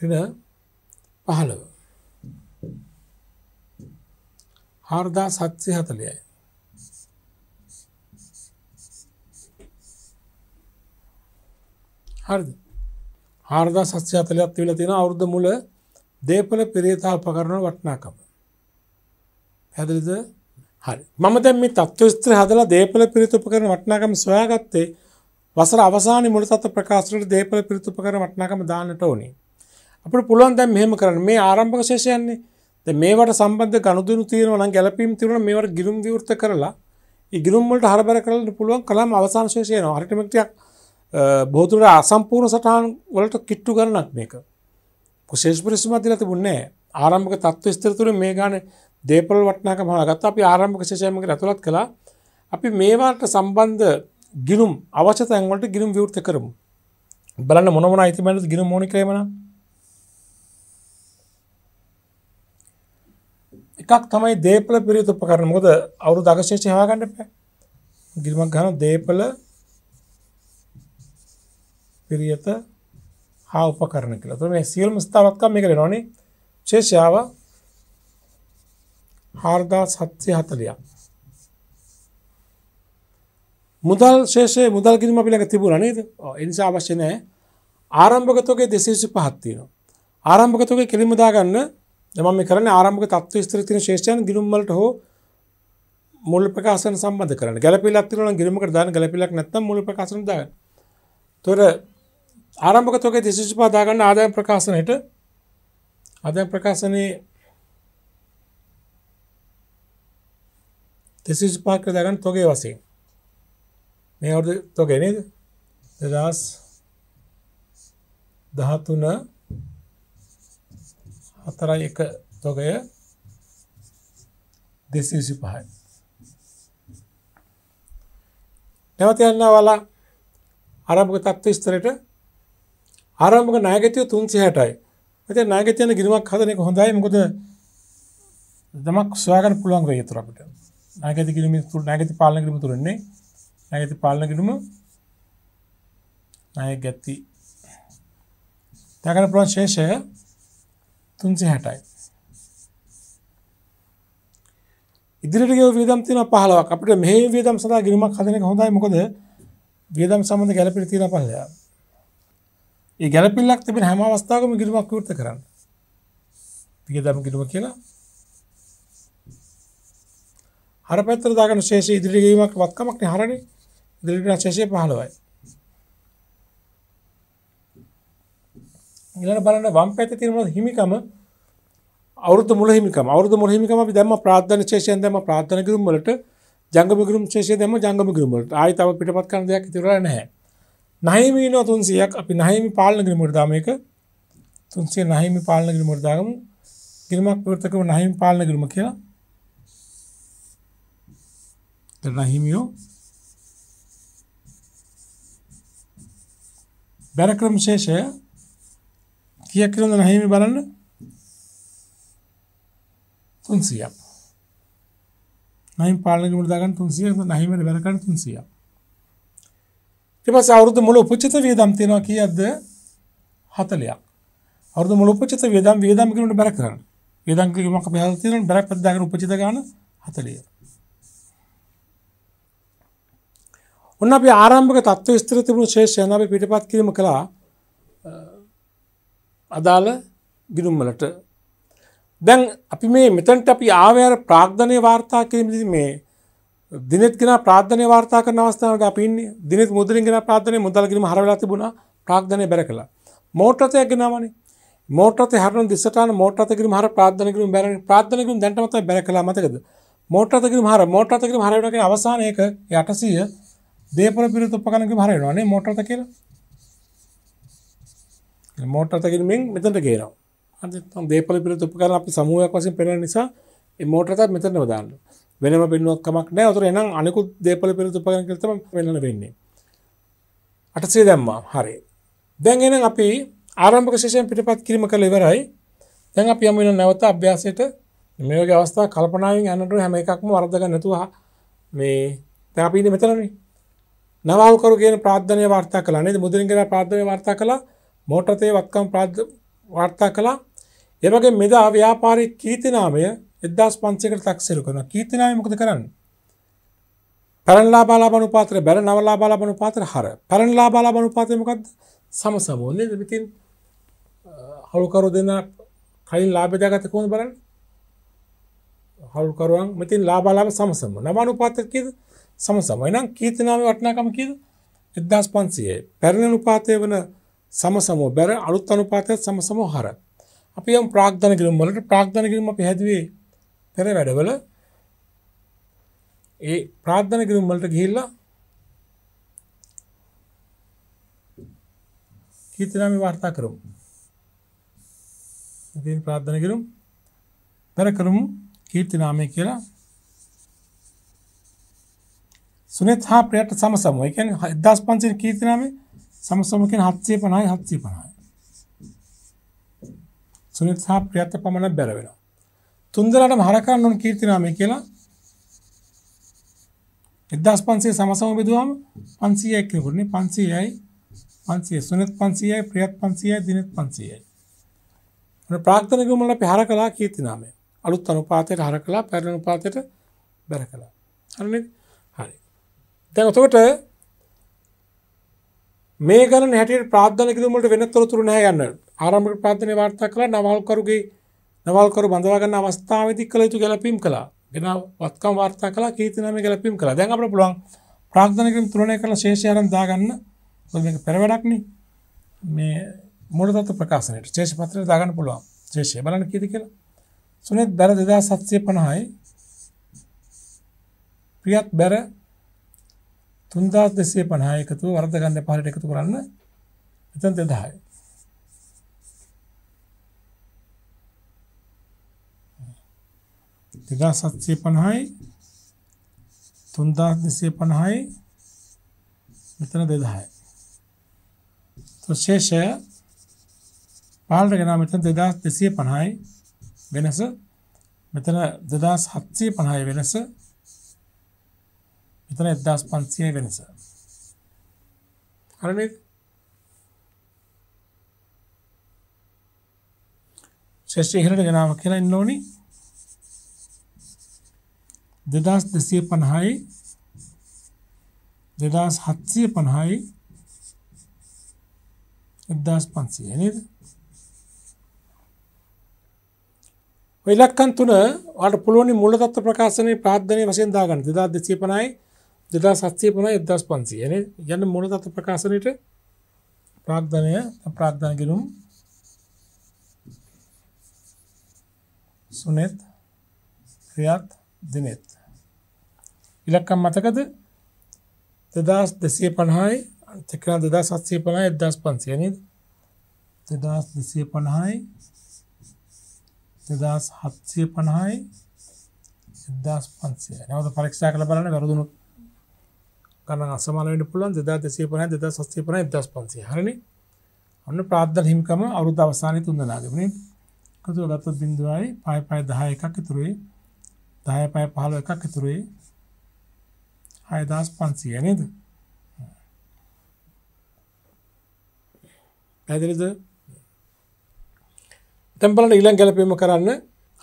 රින පහළව හාර්දා සත්සය හතලියයි හරිද හාරදා සස්්‍ය අතලයක් තිල තියෙන අවුද්ධ මුල දේපල පිරේතා උපකරණ වටනාකම. හැදරිද හරි මමතැම තත්ව ස්ත්‍ර හදලා දේපල පිරිතුප කරන වටනාකම සොයාගත්තේ වසර අවසාන මුල තත් ප්‍රකාශට දේපල පිරිතුප කරන වටනාකම දාන්නට ඕනේ. අපට පුළුවන් දැම් මෙහෙම කරන මේ ආරම්භක ශේෂයන්නේ ද මේවට සම්බන්ධ ගනුදුරු තියෙනවන ගැලපීම් තිරුණ මේවට ගිරුම් විවෘත කරලා ඉගිරුම්මලට හරබර කරලට පුළුවන් කලාම අවසාශේෂයන හරිටමක්ටයක් බෝදුර අසම්පූර්ණ සටහන් වලට කිට්ටු කරනක් මේක කුසේෂ පරිසමති ලති බුන්නේ ආරම්භක තත්ව ස්තරතුර මේ ගාන දේපල් වටනාක මහගත් අපි ආරම්භක ශේෂයමක ඇතුළත් කළා අපි මේවාට සම්බන්ධ ගිලුම් අවශ්‍ය තැන්වලට ගිලුම් විවෘත කරමු බලන්න මොනමන අයිතිමැලද ගිලුම් මෝනි ක්‍රේමන එකක් තමයි දේපල පිරිත උපකරණ මොකද අවුරුදු අගශේෂය හොයාගන්න එපා ගිලුමක් ගන්න දේපල පිරිියත හා උපකරන කියලා තුර මේ සියල්ම ස්ථාවත්කම් මේ කරෙනවානේ ශේෂාව හාර්දා සත්‍යය හතලියක් මුදල් ශේෂය මුදල් කිරීම පිළක තිබුණ නේද එනිසා අවශ්‍ය නෑ ආරම්භකතෝගේ දෙසේසි පහත්තින ආරම්භකතෝගේ කෙළිමදාගන්න දෙම කරන ආරම්භ තත්ව ස්ත්‍රතින ශේෂයන් ගිරුම්මලට හෝ මුල් ප්‍රකාශන සම්බධ කරන ගැලපිලක් තිරන ගිරිමකට දාන ගැලපිලක් නැත්තම් මුල ප්‍රකාශන දාගන්න තොර ආරම්භකතෝක දෙසිසු පාදාගන්න ආදායම් ප්‍රකාශනයට ආදායම් ප්‍රකාශනයේ දෙසිසු පහක් කරදාගන්න තොගේ වශයෙන් මේ අවුරුදු තොගේ නේද දෙදස් දහතුන හතරයි එක තොගය දෙසිසි පහයි නැවත යන්න වලා අරභග තත්ව ස්තරයට ආරම්භක නායකත්වය 360යි. ඉතින් නායකත්වයෙන් ගිණුමක් හදන එක හොඳයි. මොකද දමක් සොයාගන්න පුළුවන් වෙයි ඒතර අපිට. නායකත්ව ගිණුම තුල නායකත්ව පාලන ගිණුම තුලන්නේ. නායකත්ව පාලන ගිණුම නායක ගැති. ත්‍යාගන පුළුවන් ශේෂය 360යි. ඉදිරියට ගිය වියදම් තියෙනවා 15ක්. අපිට මෙහි වියදම් සඳහා ගිණුමක් හදන එක හොඳයි. මොකද වියදම් සම්බන්ධ ගැළපෙන තියෙන පළයක්. ඒ ගැළපිල්ලක් තිබෙන හැම අවස්ථාවකම ගිණුමක් විවෘත කරන්න. පිළිදම් ගිණුම කියලා. හර පැත්තට දාගන්න ශේෂය ඉදිරි ගීමක් වත්කමක් නේ හරනේ. ඉදිරි ගිණුම ශේෂය 15යි. ඊළඟ බලන්න වම් පැත්තේ තියෙන මොනවද හිමිකම අවුරුදු මුල හිමිකම අවුරුදු මුල හිමිකම අපි දැම්ම ප්‍රාර්ථන ශේෂයෙන් දැම්ම ප්‍රාර්ථන ගිණුම් වලට ජංගම ගිණුම් ශේෂය දැම්ම ජංගම ගිණුම් වලට ආයි තව පිටපත් කරන දෙයක් ඉතුරු වෙලා නැහැ. නහිමීනෝ තුන්සියක් අපි නහිමි පාලන ගිරිමුරදාමයක තුන්සේ නහිමි පාලන ගිරිමුරදාගමු ගිරිමක් පෘතකම නහිමි පාලන ගිරිම කියලා නහිමියෝ බැරක්‍රම ශේෂය කියක් කරද නහිමි බලන්න තුන්සියක් නහිම් පාලන ගිරිමුරදාගන්න තුන්සියක් නහිමට බැරකරන තුන්සියක් ඊපස්සේ අවුරුදු මුල උපචිත වියදම් තියෙනවා කීයක්ද 40ක් අවුරුදු මුල උපචිත වියදම් වියදම් කිනුට බැලක් කරන්න වියදම් කිරීමක් අපි හදලා තියෙනවා බැලක් පද්දාගෙන උපචිත ගන්න 40 ඔන්න අපි ආරම්භක තත්ත්ව විස්තර තිබුණු ශේෂයන් අපි පිටපත් කිරීම කළා අදාළ ගිනුම් වලට දැන් අපි මේ මෙතනට අපි ආවේ අර ප්‍රාග්ධනය වාර්තා කිරීමේදී මේ දිනෙත්ගෙන ප්‍රාධනය වාර්තා කරන අවස්ථාවට අපින් දිනෙත් මුදරින්ගෙන ප්‍රාධනය මුදල්ගරීම හරවෙලා තිබුණ ප්‍රාක්ධනය බැර කළ. මෝට්‍රතයක් ගෙනවන මෝටත හර දිසට මෝටතකර හර ප්‍රාධනකරු බැර ප්‍රාධනකරු දැන්ටමත බැර කලා මතකද මෝටතකර හර මෝටතකර හරවටක අවසානයක යටසීය දේපල පිරි උපකනක හරවනේ මෝටත කියල මෝටතකිරමින් මෙතට ගේනවා අ දේපල පිරි උපකර අපි සමුවයක් වසින් පෙන නිසා මෝටතත් මෙතන වදාන්න. වෙනම පෙන්ුවක්කමක් නෑ තුර එනම් අනෙකුත් දේපල පෙර උපගන කරතම වෙන්න වෙන්නේ. අටසේ දැම්මා හරි. දැන් එන අපි ආරම්භක ශේෂයෙන් පිටපත් කිරීම කළ ඉවරයි දැන් අපි යම නැවත අභ්‍යාසයට මේක අවස්ථා කල්පනාවෙන් යන්නට හැම එකක්ම වර්ධග නැතුවා මේ තැපීන මෙතරන නවාකරු කියන ප්‍රාධනය වාර්තා කලා නද මුදරින්ගෙන ප්‍රාධනය වාර්තා කලා මෝටතේ වත්කම් වාර්තා කලා එවගේ මෙදා ව්‍යාපාරි කීතිනාමය එදදාස් පන්සේකට තක්සේරු කරන කීර්තිනාව මොකද කරන්න පැරල්ලා බාලාබනු පාතර බැර නවලා බාලාබනු පාතර හර පැරල්ලා බාලාබනු පාතමකක්ද සම සමෝන්නේ විතින් හලුකරු දෙන්න කලින් ලාබෙදාගත කොහොම බලන්න හලුකරුවන් මෙතින් ලාබාලාබ සමසම නවනු පාතරකද සමසම එනම් කීර්තිනාව වටනාකම කීද එදදාස් පන්සියේ පැරණ උපාතය වන සමසමෝ බැර අලුත් අනුපාතයත් සමසමෝ හර අපි යම් ප්‍රාග්ධන කිරුම් වලට ප්‍රාග්ධන කිරුම අපි හැදුවේ පෙර වැඩවල ඒ ප්‍රාර්ථන කිරුම්වලට ගිහිල්ලා කීර්තිනාම වාර්තා කරමු. ඉතින් ප්‍රාර්ථන කරමු. පෙර කරමු කීර්තිනාමය කියලා සුනෙත් හා ප්‍රයට සමසම එක දස් පන්සිල් කීතිනාමේ සමසමකින් හත්සේ පනයි හත්සේ පනයි සුනෙත් හා ප්‍රියත්ත පමණ බැරවෙනවා තුන්දරටම හරකන්න ඕන කීර්තිනාමය කියලා 1500 සමසම බෙදුවාම 500යි කෙනෙකුටනේ 500යි 500 සුනත් 500යි ප්‍රියත් 500යි දිනත් 500යි. අර ප්‍රාක්තන ගමන අපි හරකලා කීර්තිනාමය. අලුත් අනුපාතයට හරකලා පැරණි අනුපාතයට බැර කළා. හරිනේ? හරි. දැන් එතකොට මේ ගණන හැටියට ප්‍රාර්ථනා කිරීම වලට වෙන තොරතුරු නැහැ යන්න. ආරම්භක ප්‍රාර්ථනේ වාර්තා කළා නවල්කරුගේ නවල්කරු බඳවාගන්න අවස්ථාවදි කළ යුතු ගැලපීම් කලා ගෙන වත්කම් වාර්තා කලා කීතිනම ගැලපීම් කලා දැන් අපට පුළුවන් ප්‍රාක්ධනකින් තුරණය කරන ශේෂයරම් දාගන්න පෙරවැඩක්න මේ මුලදත්ත ප්‍රකාශනයට ශේෂ පත්‍රය දාගන්න පුළුවන් ශේෂය බලන කීති කියලා සුනෙත් බැර දෙදා සත්සය පණහායි ප්‍රියත් බැර තුන්දස් දෙසේ පණහා එකතු වර්ධගන්න පහලට එකතු කරන්න එතන් දෙදායි දෙදා සත්සය පණහයි තුන්දා දෙසේ පණහයි මෙතන දෙදහයි ශේෂය පාලට ගෙන මෙතන දෙදස් දෙසිය පණහයි වෙනස මෙතන දෙදස් හත්සය පණහයි වෙනස මෙතන එදස් පන්සිය වෙනස හරන ශේෂ්‍රය ඉහලට ගෙනාව කියලා ඉන්න ඕනිි දෙදස් දෙසය පණහායි දෙදස් හත්සය පණහායි එදස් පන්සිය නද ඉලක්කන් තුන අට පුළුවනි මුලදත්ව ප්‍රකාශනය පාදධනය වසෙන් දාගන්න දෙදා දෙසය පනයි දෙදා සත්සය පනයි එදස් පන්සිය න යන්න මුලදත්ව ප්‍රකාශනයට ප්‍රාග්ධනය ප්‍රාග්ධනගරුම් සුනෙත් ක්‍රියත් දිනෙත් ඉලක්කම් මතකද දෙදස් දෙසේ පණහායි තෙකන දෙදා සත්සේ පනහා එදස් පන්සියනද දෙදස් දෙසේ පණහායි දෙදස් හත්සේ පණහායි එදස් පන්සේ නවද පරක්ෂා කළ බලන්න වැරදුණු කන අසමාලට පුළන් දෙදා දෙසේ පන දෙදා සස්සේ පන එදස් පන්සේ හරණ ඔන්න ප්‍රාද්ධ හිමිකම අවුද අවසානය තුන්දනාගමන කතු ගත්ත බින්දුවයි පයි පයි දහය එකක් ඉතුරේ දහය පය පහල එකක් ඉතුරේ හයදස් පන්සිය නේද පැදිරිද තැම්බලට ඊළන් ගැලපීම කරන්න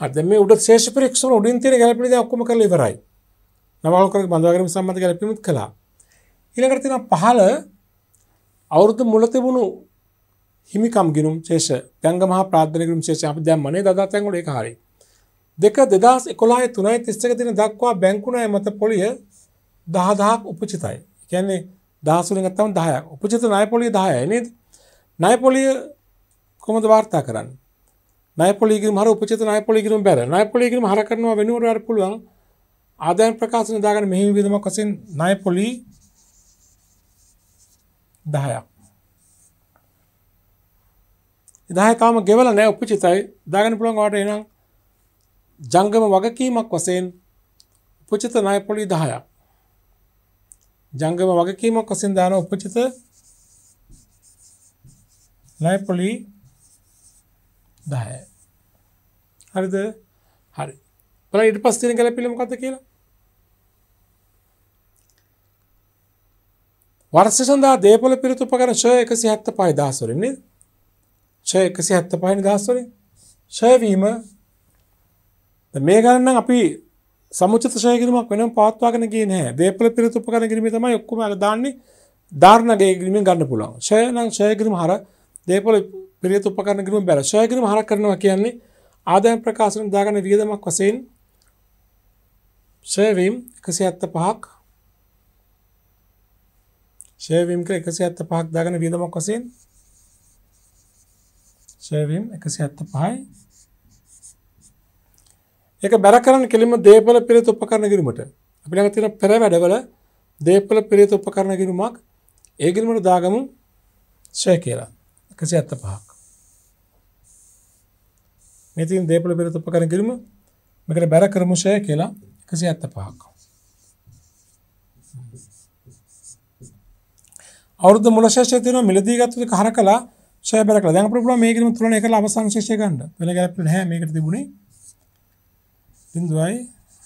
අද මේ උඩ ශේෂ පරක්ෂ උඩින් තිර ගැලපිද ඔක්කම කළ ඉවරයි නවල්කර බඳවාගරම සම්බඳ ගැලපිමුත් කළා ඉළඟට තින පහල අවුරුදු මුල තිබුණු හිමිකම් ගිනුම් ශේෂ ගැංග මහ ප්‍රාධනකරම් ශේෂ අපි දැම්මනේ දදා තැන්ගොඩ ඒ හරි දෙක දෙදස් එකොලා තුනයි තිස්සක තින දක්වා බැංකුණය මත පොලිය දහදහක් උපචිතයි. කියන්නේ දහසුලින් ගත්තම 10ක්. උපචිත ණයපොලිය 10යි නේද? ණයපොලිය කොහොමද වාර්තා කරන්නේ? ණයපොලිය කිරීම හර උපචිත ණයපොලිය කිරීම බැර. ණයපොලිය කිරීම හර කරනවා වෙනුවට අර පුළුවන් ආදායම් ප්‍රකාශන දාගන්න මෙහි විදමක් වශයෙන් ණයපොලි 10ක්. 10 තාම ගෙවලා නැහැ උපචිතයි. දාගන්න පුළුවන් වාට එනං ජංගම වගකීමක් වශයෙන් උපචිත ණයපොලි 10ක්. ජංගම වගකීමක් වසින් දාන උපචිත ලයිපොලි දහය හරිද හරි බල ඉට පස් තින කල පිළිම කත කියලා වර්ස සඳහා දේපල පිරිතු පකර ශය එකසි හැත්ත පයි දහසුරන්නේ ශය එකසි හැත්ත පහිනි දහස්වරින් ශයවීම මේ ගන්න අපි සමුචිත ශයකිරීමක් වෙනම් පවත්වාගෙන ගියේ නැහැ. දේපල පිරිත් උපකරණ කිරීම තමයි ඔක්කොම අර දාන්නේ ධාරණගේ කිරීමෙන් ගන්න පුළුවන්. ශය නම් ශය කිරීම හර දේපල පිරිත් උපකරණ කිරීම බැල. ශය කිරීම හර කරනවා කියන්නේ ආදායම් ප්‍රකාශන දාගන්න වියදමක් වශයෙන් ශයවීම් 175ක් ශයවීම් කර 175ක් දාගන්න වියදමක් වශයෙන් ශයවීම් 175යි ඒක බැර කරන්න කෙලිම දේපල පිරිත උපකරණ කිරීමට. අපි ළඟ තියෙන පෙර වැඩවල දේපල පිරිත උපකරණ කිරීමක් ඒ කිරීමට දාගමු ෂය කියලා. 175ක්. මේ තියෙන දේපල පිරිත උපකරණ කිරීම මේකට බැර කරමු ෂය කියලා 175ක්. අවුරුද්ද මුල ශේෂය තියෙනවා මිලදී ගත්තොත් කහර කළා ෂය බැර කළා. දැන් අපිට පුළුවන් මේකෙම තුලන එකල අවසන් ශේෂය ගන්න. වෙන ගැලපෙන්නේ නැහැ මේකට තිබුණේ බිඳුවයි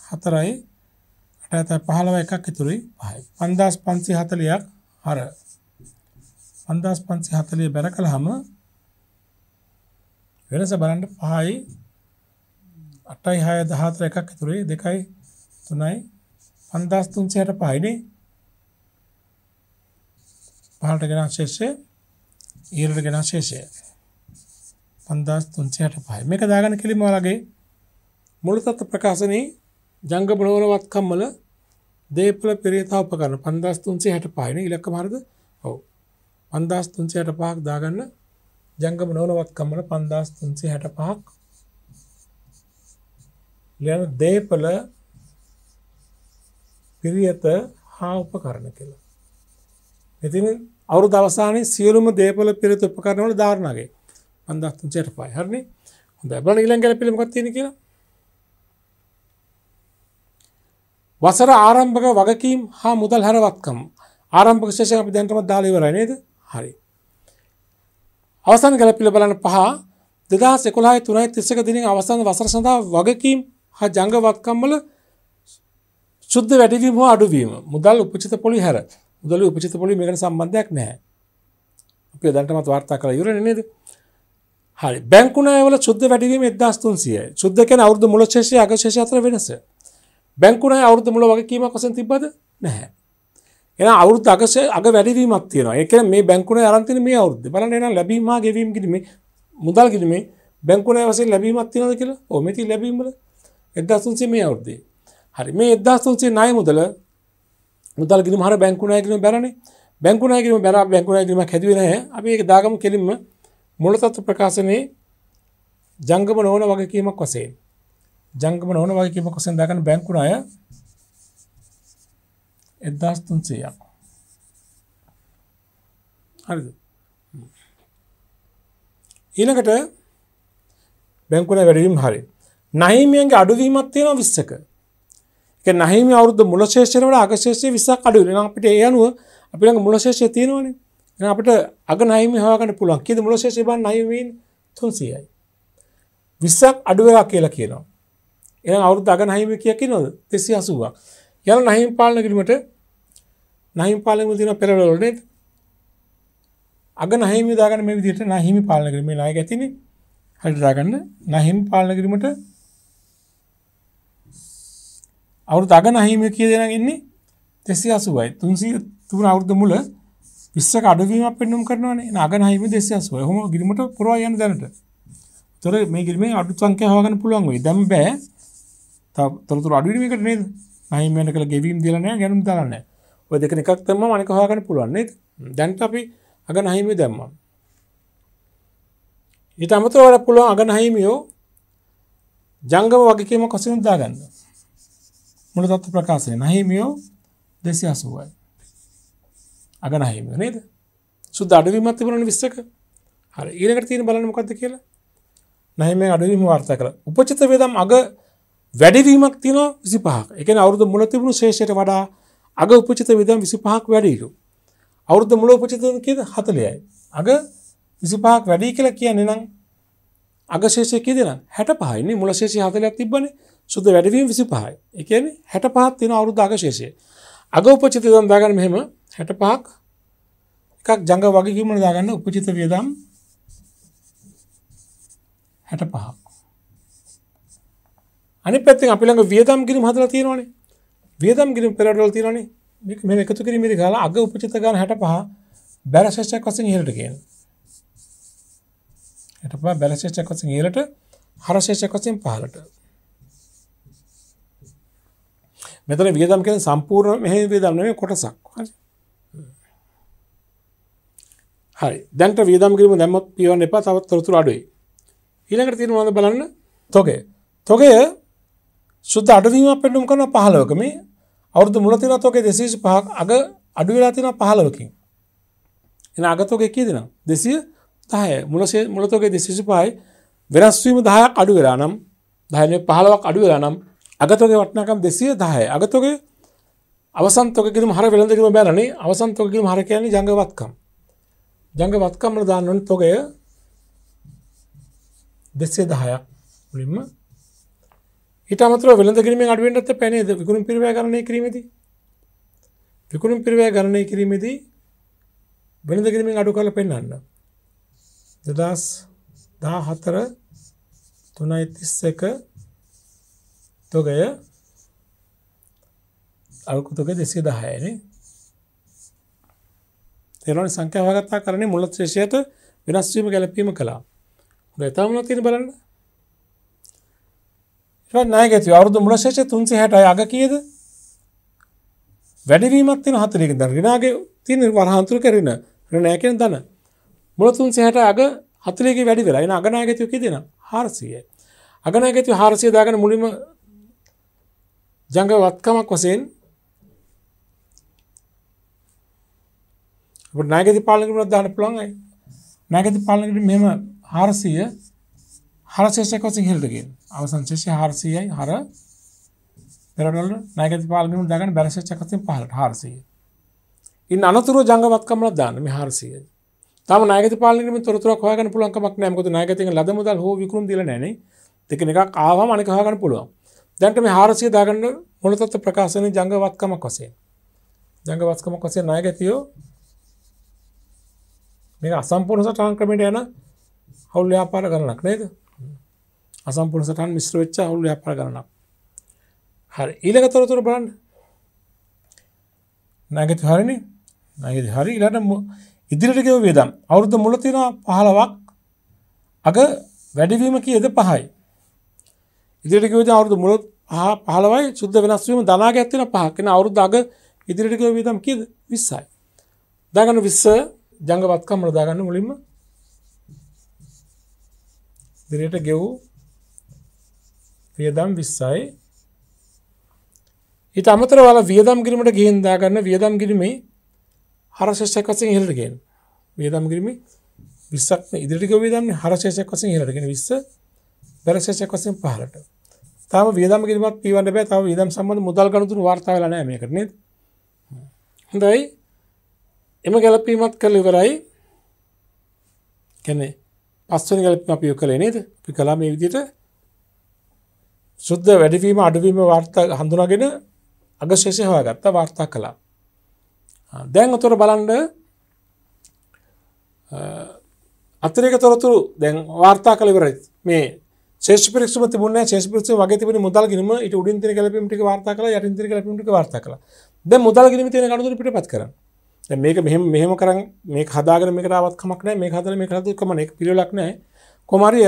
හතරයි අටඇත පහළව එකක් ඉතුරයි පහයි පන්දස් පන්සි හතලයක් හර පන්දස් පන්සි හතලිය බැර කළ හම වෙනස බලන්ට පහයි අටයි හය දහතර එකක් ඉතුරේ දෙකයි තුනයි පන්දස් තුන්සියට පහිනේ පහට ගෙන ශේෂය ඊරට ගෙන ශේෂය පන්දස් තුන්සියට පහයි මේක දාගන කිලිම වලගේ මුලතත්ව ප්‍රකාශනයේ ජංග බලවලවත්කම්මල දේපල පෙරේතා උපකරන පන්දස්තුන්සේ හැට පායන ඉලක්ක මාර්ග ඔව පන්දස්තුන්සේ හැට පහක් දාගන්න ජංගම නොවනවත්කම්මල පන්දස්තුන්සේ හැට පහක් ලන දේපල පිරියත හා උපකරණ කියලා ඉතින් අවුරු දවසානය සියලුම දේපල පිරිත උපකරනවල ධාරණගේ පන්දස්තුන්සයට පයි හරණි හොඳ බල ඉලන් ගැල පිළිමකත් තියෙන කියලා වසර ආරම්භක වගකීම් හා මුදල් හැරවත්කම් ආරම්භක ශේෂය අපි දැන්ටමත් දාලා ඉවරයි නේද? හරි. අවසන් ගැළපිලා බලන පහ 2011 3.31 දිනෙන් අවසන් වසර සඳහා වගකීම් හා ජංගවත්කම් වල සුද්ධ වැඩිවීම හෝ අඩුවීම මුදල් උපචිත පොලි හැර මුදල් උපචිත පොලි මේකට සම්බන්ධයක් නැහැ. අපි දැන්ටමත් වාර්තා කරලා ඉවරනේ නේද? හරි. බැංකු ණයවල සුද්ධ වැඩිවීම 1300යි. සුද්ධ කියන්නේ අවුරුදු මුල ශේෂය අග ශේෂය අතර වෙනස. බැංකුණයි අවුරුදු මුල වගකීමක් වසෙන් තිබද නැහැ එන අවුරුත් අගස අග වැඩවීමක් තියෙන එක මේ බැංකුණ අරන්තින මේ අවුද්ද බලන එන ලැබීම ගෙවීම් කිරීමේ මුදල් කිරීමේ බැංකුණය වසෙන් ලැබීමත් තියෙනද කියලා ඔමති ලැබීමල එදදාසුන්සේ මේ අවුද්දේ හරි මේ එදදාසුන්සේ නය මුදල මුදල් ගිරම හර බැංකුණයකිරීම බැරණේ බැංකුණයකිරීම බැර බැංකුණයකිරීමක් හැදවෙනය අපි ඒ දාගම කෙලින්ම මොලතත්ව ප්‍රකාශනයේ ජංගම නොවන වගකීමක් වසේ ජංගම නොවන වගේ කීමක් වශයෙන් දාගන්න බැංකු ණය 1300ක් හරිද ඊළඟට බැංකු ණය වැඩි වීම හරි නහීමියන්ගේ අඩු වීමක් තියෙනවා 20ක ඒක නහීමිය අවුරුද්ද මුල ශේෂයෙන් වඩා අග ශේෂයේ 20ක් අඩු වෙනවා අපිට ඒ අනුව අපි ළඟ මුල ශේෂය තියෙනවනේ එහෙනම් අපිට අග නහීමිය හොයාගන්න පුළුවන් කීයද මුල ශේෂය බලන්න නහීමියන් 300යි 20ක් අඩු වෙලා කියලා කියනවා එ අවුත් දග නහිම කියකි නොද දෙසි අසුවා යන නහිම් පාලන කිරීමට නහිම් පාලම තින පෙරවලනේ අග නහිම දාගන මේ විදිට නහිමි පාලන කිරීම නාය ඇතින හටදාගන්න නහිම් පාලන කිරීමට අවුරු දග නහිම කිය දෙෙන ඉන්නේ දෙසි අසුවයි තුන්සි තුන අවුද්ධ මුල විස්සක අඩුවීම පෙන්නුම් කරනවනේ නග නහිම දෙසි අසුව හොම ගිරීමට පුරවා යන දැනට තොර මේ ගිරීමේ අඩුත්වංකය හවාගන්න පුළුවන් වෙයි දැම් බෑ තොරතුර අඩුවීමකට නේද අහිමට කළ ගෙවීම් දිලනෑ ගැනුම් තරන්න ඔය දෙක එකක් තම අනක හාගන පුළුවන්න්නේ දැන්ට අපි අග නහිමේ දැම්ම ඉත අමතවට පුළුවන් අග නහිමියෝ ජංගම වගකීම කොසිුන්දා ගන්න මුල තත්ව ප්‍රකාශය නහිමියෝ දෙසි අසුවයි අග නහිමිය නේද සුද අඩුවීමත් තිබරන විස්සක හර ඊනකට තියෙන බලන මොකක්ද කියලා නැහම අඩුවීම වාර්තා කළ උපචිත වේදම් අග වැඩවීමක් තියෙනවා විසිපහක් එක අවුද මුල තිබුණු ශේෂයට වඩා අග උපචිත විදම් විසිපහක් වැඩීලු. අවුරුද්ධ මුල උපචිතන් කියද හතලයයි. අග විසිපහක් වැඩී කියලා කියන්නේ නම් අගශේෂය කියදෙන හැට පහයින්නේ මුල ශේෂය හතලයක් තිබන සුද වැඩවීම විසිපහයි. එකන්නේ හැට පහත් තියෙන අවුරුද්ධ අගශේෂය. අග උපචිත දම් දාගන්න මෙහෙම හැට පහක් එකක් ජඟ වගේකිමන දාගන්න උපචිත වියදම් හැට පහක්. අනි පැත්තිෙන් අපිළඟ වියදම් ගිරම් හදල තියෙනවානේ වියදම් ගිරම් පෙරඩල් තිරනේ මේක මේ එකතු කිරීමේ කාලා අග උපචිත ගන්න හැට පහ බැරශේෂ්චයක් වසෙන් ඉහලට කියන හට පහ බැලශේෂ්චක් වසෙන් ඉහලට හරශේෂ්චක් වසෙන් පහලට මෙතන වියදම් කියන සම්පූර්ණ මෙහෙ වියදම් නෙමෙයි කොටසක් හරි හරි දැන්ට වියදම් කිරීම දැම්මත් පියවන්න එපා තවත් තොරතුරු අඩුයි ඊළඟට තියෙනවා බලන්න තොගේ තොගේ සුද්ද අඩුවීමක් පෙන්නුම් කරන පහලවක මේ අවුරුදු මුල තිනත් ඔකේ දෙසීසි පහක් අග අඩු වෙලා තින පහලවකින් එන අගතෝක එකේ දෙනම් දෙසිය දහය මුලසේ මුලතෝගේ දෙසිසි පහයි වෙනස්වීම දහයක් අඩු වෙලා නම් දහය පහලවක් අඩු වෙලා නම් අගතෝගේ වටනාකම් දෙසිය දහය අගතෝගේ අවසන්තෝකිරීම හර වෙළඳකිරීම බැලනේ අවසන්තෝකිරීම හර කියන්නේ ජංගවත්කම් ජංගවත්කම් වල දාන්න ඕන තෝගය දෙසිය දහයක් මුලින්ම ඉටමතර වෙළඳ කිරීම අඩුවෙන්ටත් පැනේද විකුණු පිරිවය ගණය කිරීමදී විකුණු පිරිවය ගණනය කිරීමේදී වෙළඳ කිරීමෙන් අඩු කල පෙන්න්න දෙදස් දා හතර තුනයි තිස්ස එක තොගය අල්කුතුක දෙසේ දහයන තෙරවන සංඛ්‍යාවගත්තා කරන මුලත් ශේෂයට වෙනස්වීම ගැලපීම කලා හොඳ එතාමනොතින බලන්න ඊළඟ නායකත්වය අවුරුදු මුල ශේෂ 360යි අග කීයද? වැඩිවීමක් තියෙන 40කින් දැන් ඍණාගේ තියෙන වරහන්තුරු කරන ඍණය කියන ධන. මුල 360යි අග 40කින් වැඩි වෙලා. එන අග නායකත්වය කීයද? 400යි. අග නායකත්වය 400 දාගෙන මුලින්ම ජංග වත්කමක් වශයෙන් අපිට නායකත්ව පාලන ක්‍රමයක් දාන්න පුළුවන් අය. නායකත්ව පාලන ක්‍රමෙ මෙහෙම 400 400 ශේෂයක් වශයෙන් හෙළට කියන. අවසන් ශේෂය 400යි හර පෙරටවල නායකත්ව පාලනය උන් දාගන්න බැලන්ස් එකක් අතින් පහළට 400. ඉන්න අනතුරු ජංගවත්කම්ලක් දාන්න මේ 400. තම නායකත්ව පාලනයේ තොරතුරක් හොයාගන්න පුළුවන් කමක් නැහැ මොකද නායකත්වයෙන් ලද මුදල් හෝ විකුණුම් දීලා නැහනේ. දෙකෙන එකක් ආවම අනික හොයාගන්න පුළුවන්. දැන්ට මේ 400 දාගන්න මොළතත්ත්ව ප්‍රකාශනයේ ජංගවත්කමක් වශයෙන්. ජංගවත්කමක් වශයෙන් නායකත්වයෝ මේ අසම්පූර්ණ සටහන් ක්‍රමයට යන හවුල් ව්‍යාපාර ගණනක් නේද? අසම්පූර්ණ සටහන් මිශ්‍ර වෙච්ච අවුල් ව්‍යාපාර ගණනක්. හරි. ඊළඟ තොරතුරු බලන්න. නැගිට හරිනේ. නැගිට හරි ඊළඟට ඉදිරියට ගෙව වේදම්. අවුරුද්ද මුල තියෙනවා 15ක්. අග වැඩිවීම කීයද 5යි. ඉදිරියට ගෙව වේදම් අවුරුද්ද මුල 15යි සුද්ධ වෙනස් වීම දනාගයක් තියෙනවා 5ක්. එන අවුරුද්ද අග ඉදිරියට ගෙව වේදම් කීයද 20යි. දාගන්න 20 ජංගවත්කම් වල දාගන්න මුලින්ම ඉදිරියට ගෙවූ වියදම් 20යි. ඊට අමතරව ඔයාලා වියදම් කිරීමට ගිහින් දාගන්න වියදම් කිරීමේ හරශේෂයක් වශයෙන් ඉහළට ගේන්න. වියදම් කිරීමේ 20ක් ඉදිරියට ගිය වියදම් හරශේෂයක් වශයෙන් ඉහළට ගෙන 20 බැලශේෂයක් වශයෙන් පහළට. තාම වියදම් කිරීමක් පීවන්න බෑ. තාම වියදම් සම්බන්ධ මුදල් ගණතුරු වාර්තා වෙලා නැහැ මේකට නේද? හොඳයි. එම ගැලපීමත් කළ ඉවරයි. කියන්නේ පස්වෙනි ගැලපීම අපි කළේ නේද? අපි කළා මේ විදිහට සුද්ද වැඩිවීම අඩුවීම වාර්තා හඳුනාගෙන අගශේෂය හොයාගත්ත වාර්තා කළා. දැන් උතර බලන්ඩ අතරක තොරතුරු දැන් වාර්තා කළවරයි මේ ේෂපික් තිබන ේෂපික් වගේ තිබන මුදල් ගනීම ට උඩින් තිර කලපිමටි වාර්තා කළ යටතිර කලපිටි වාර්තා කළ ද මුදල් ගනීම තියෙන කඩුර පිට පත් කර මේක මෙහම මෙහම කරන්න මේ හදාගර මේකරාවත් කමක්නෑ මේ හදර මේ කරතු කමනෙක් පිරලක්නෑ කොමරිය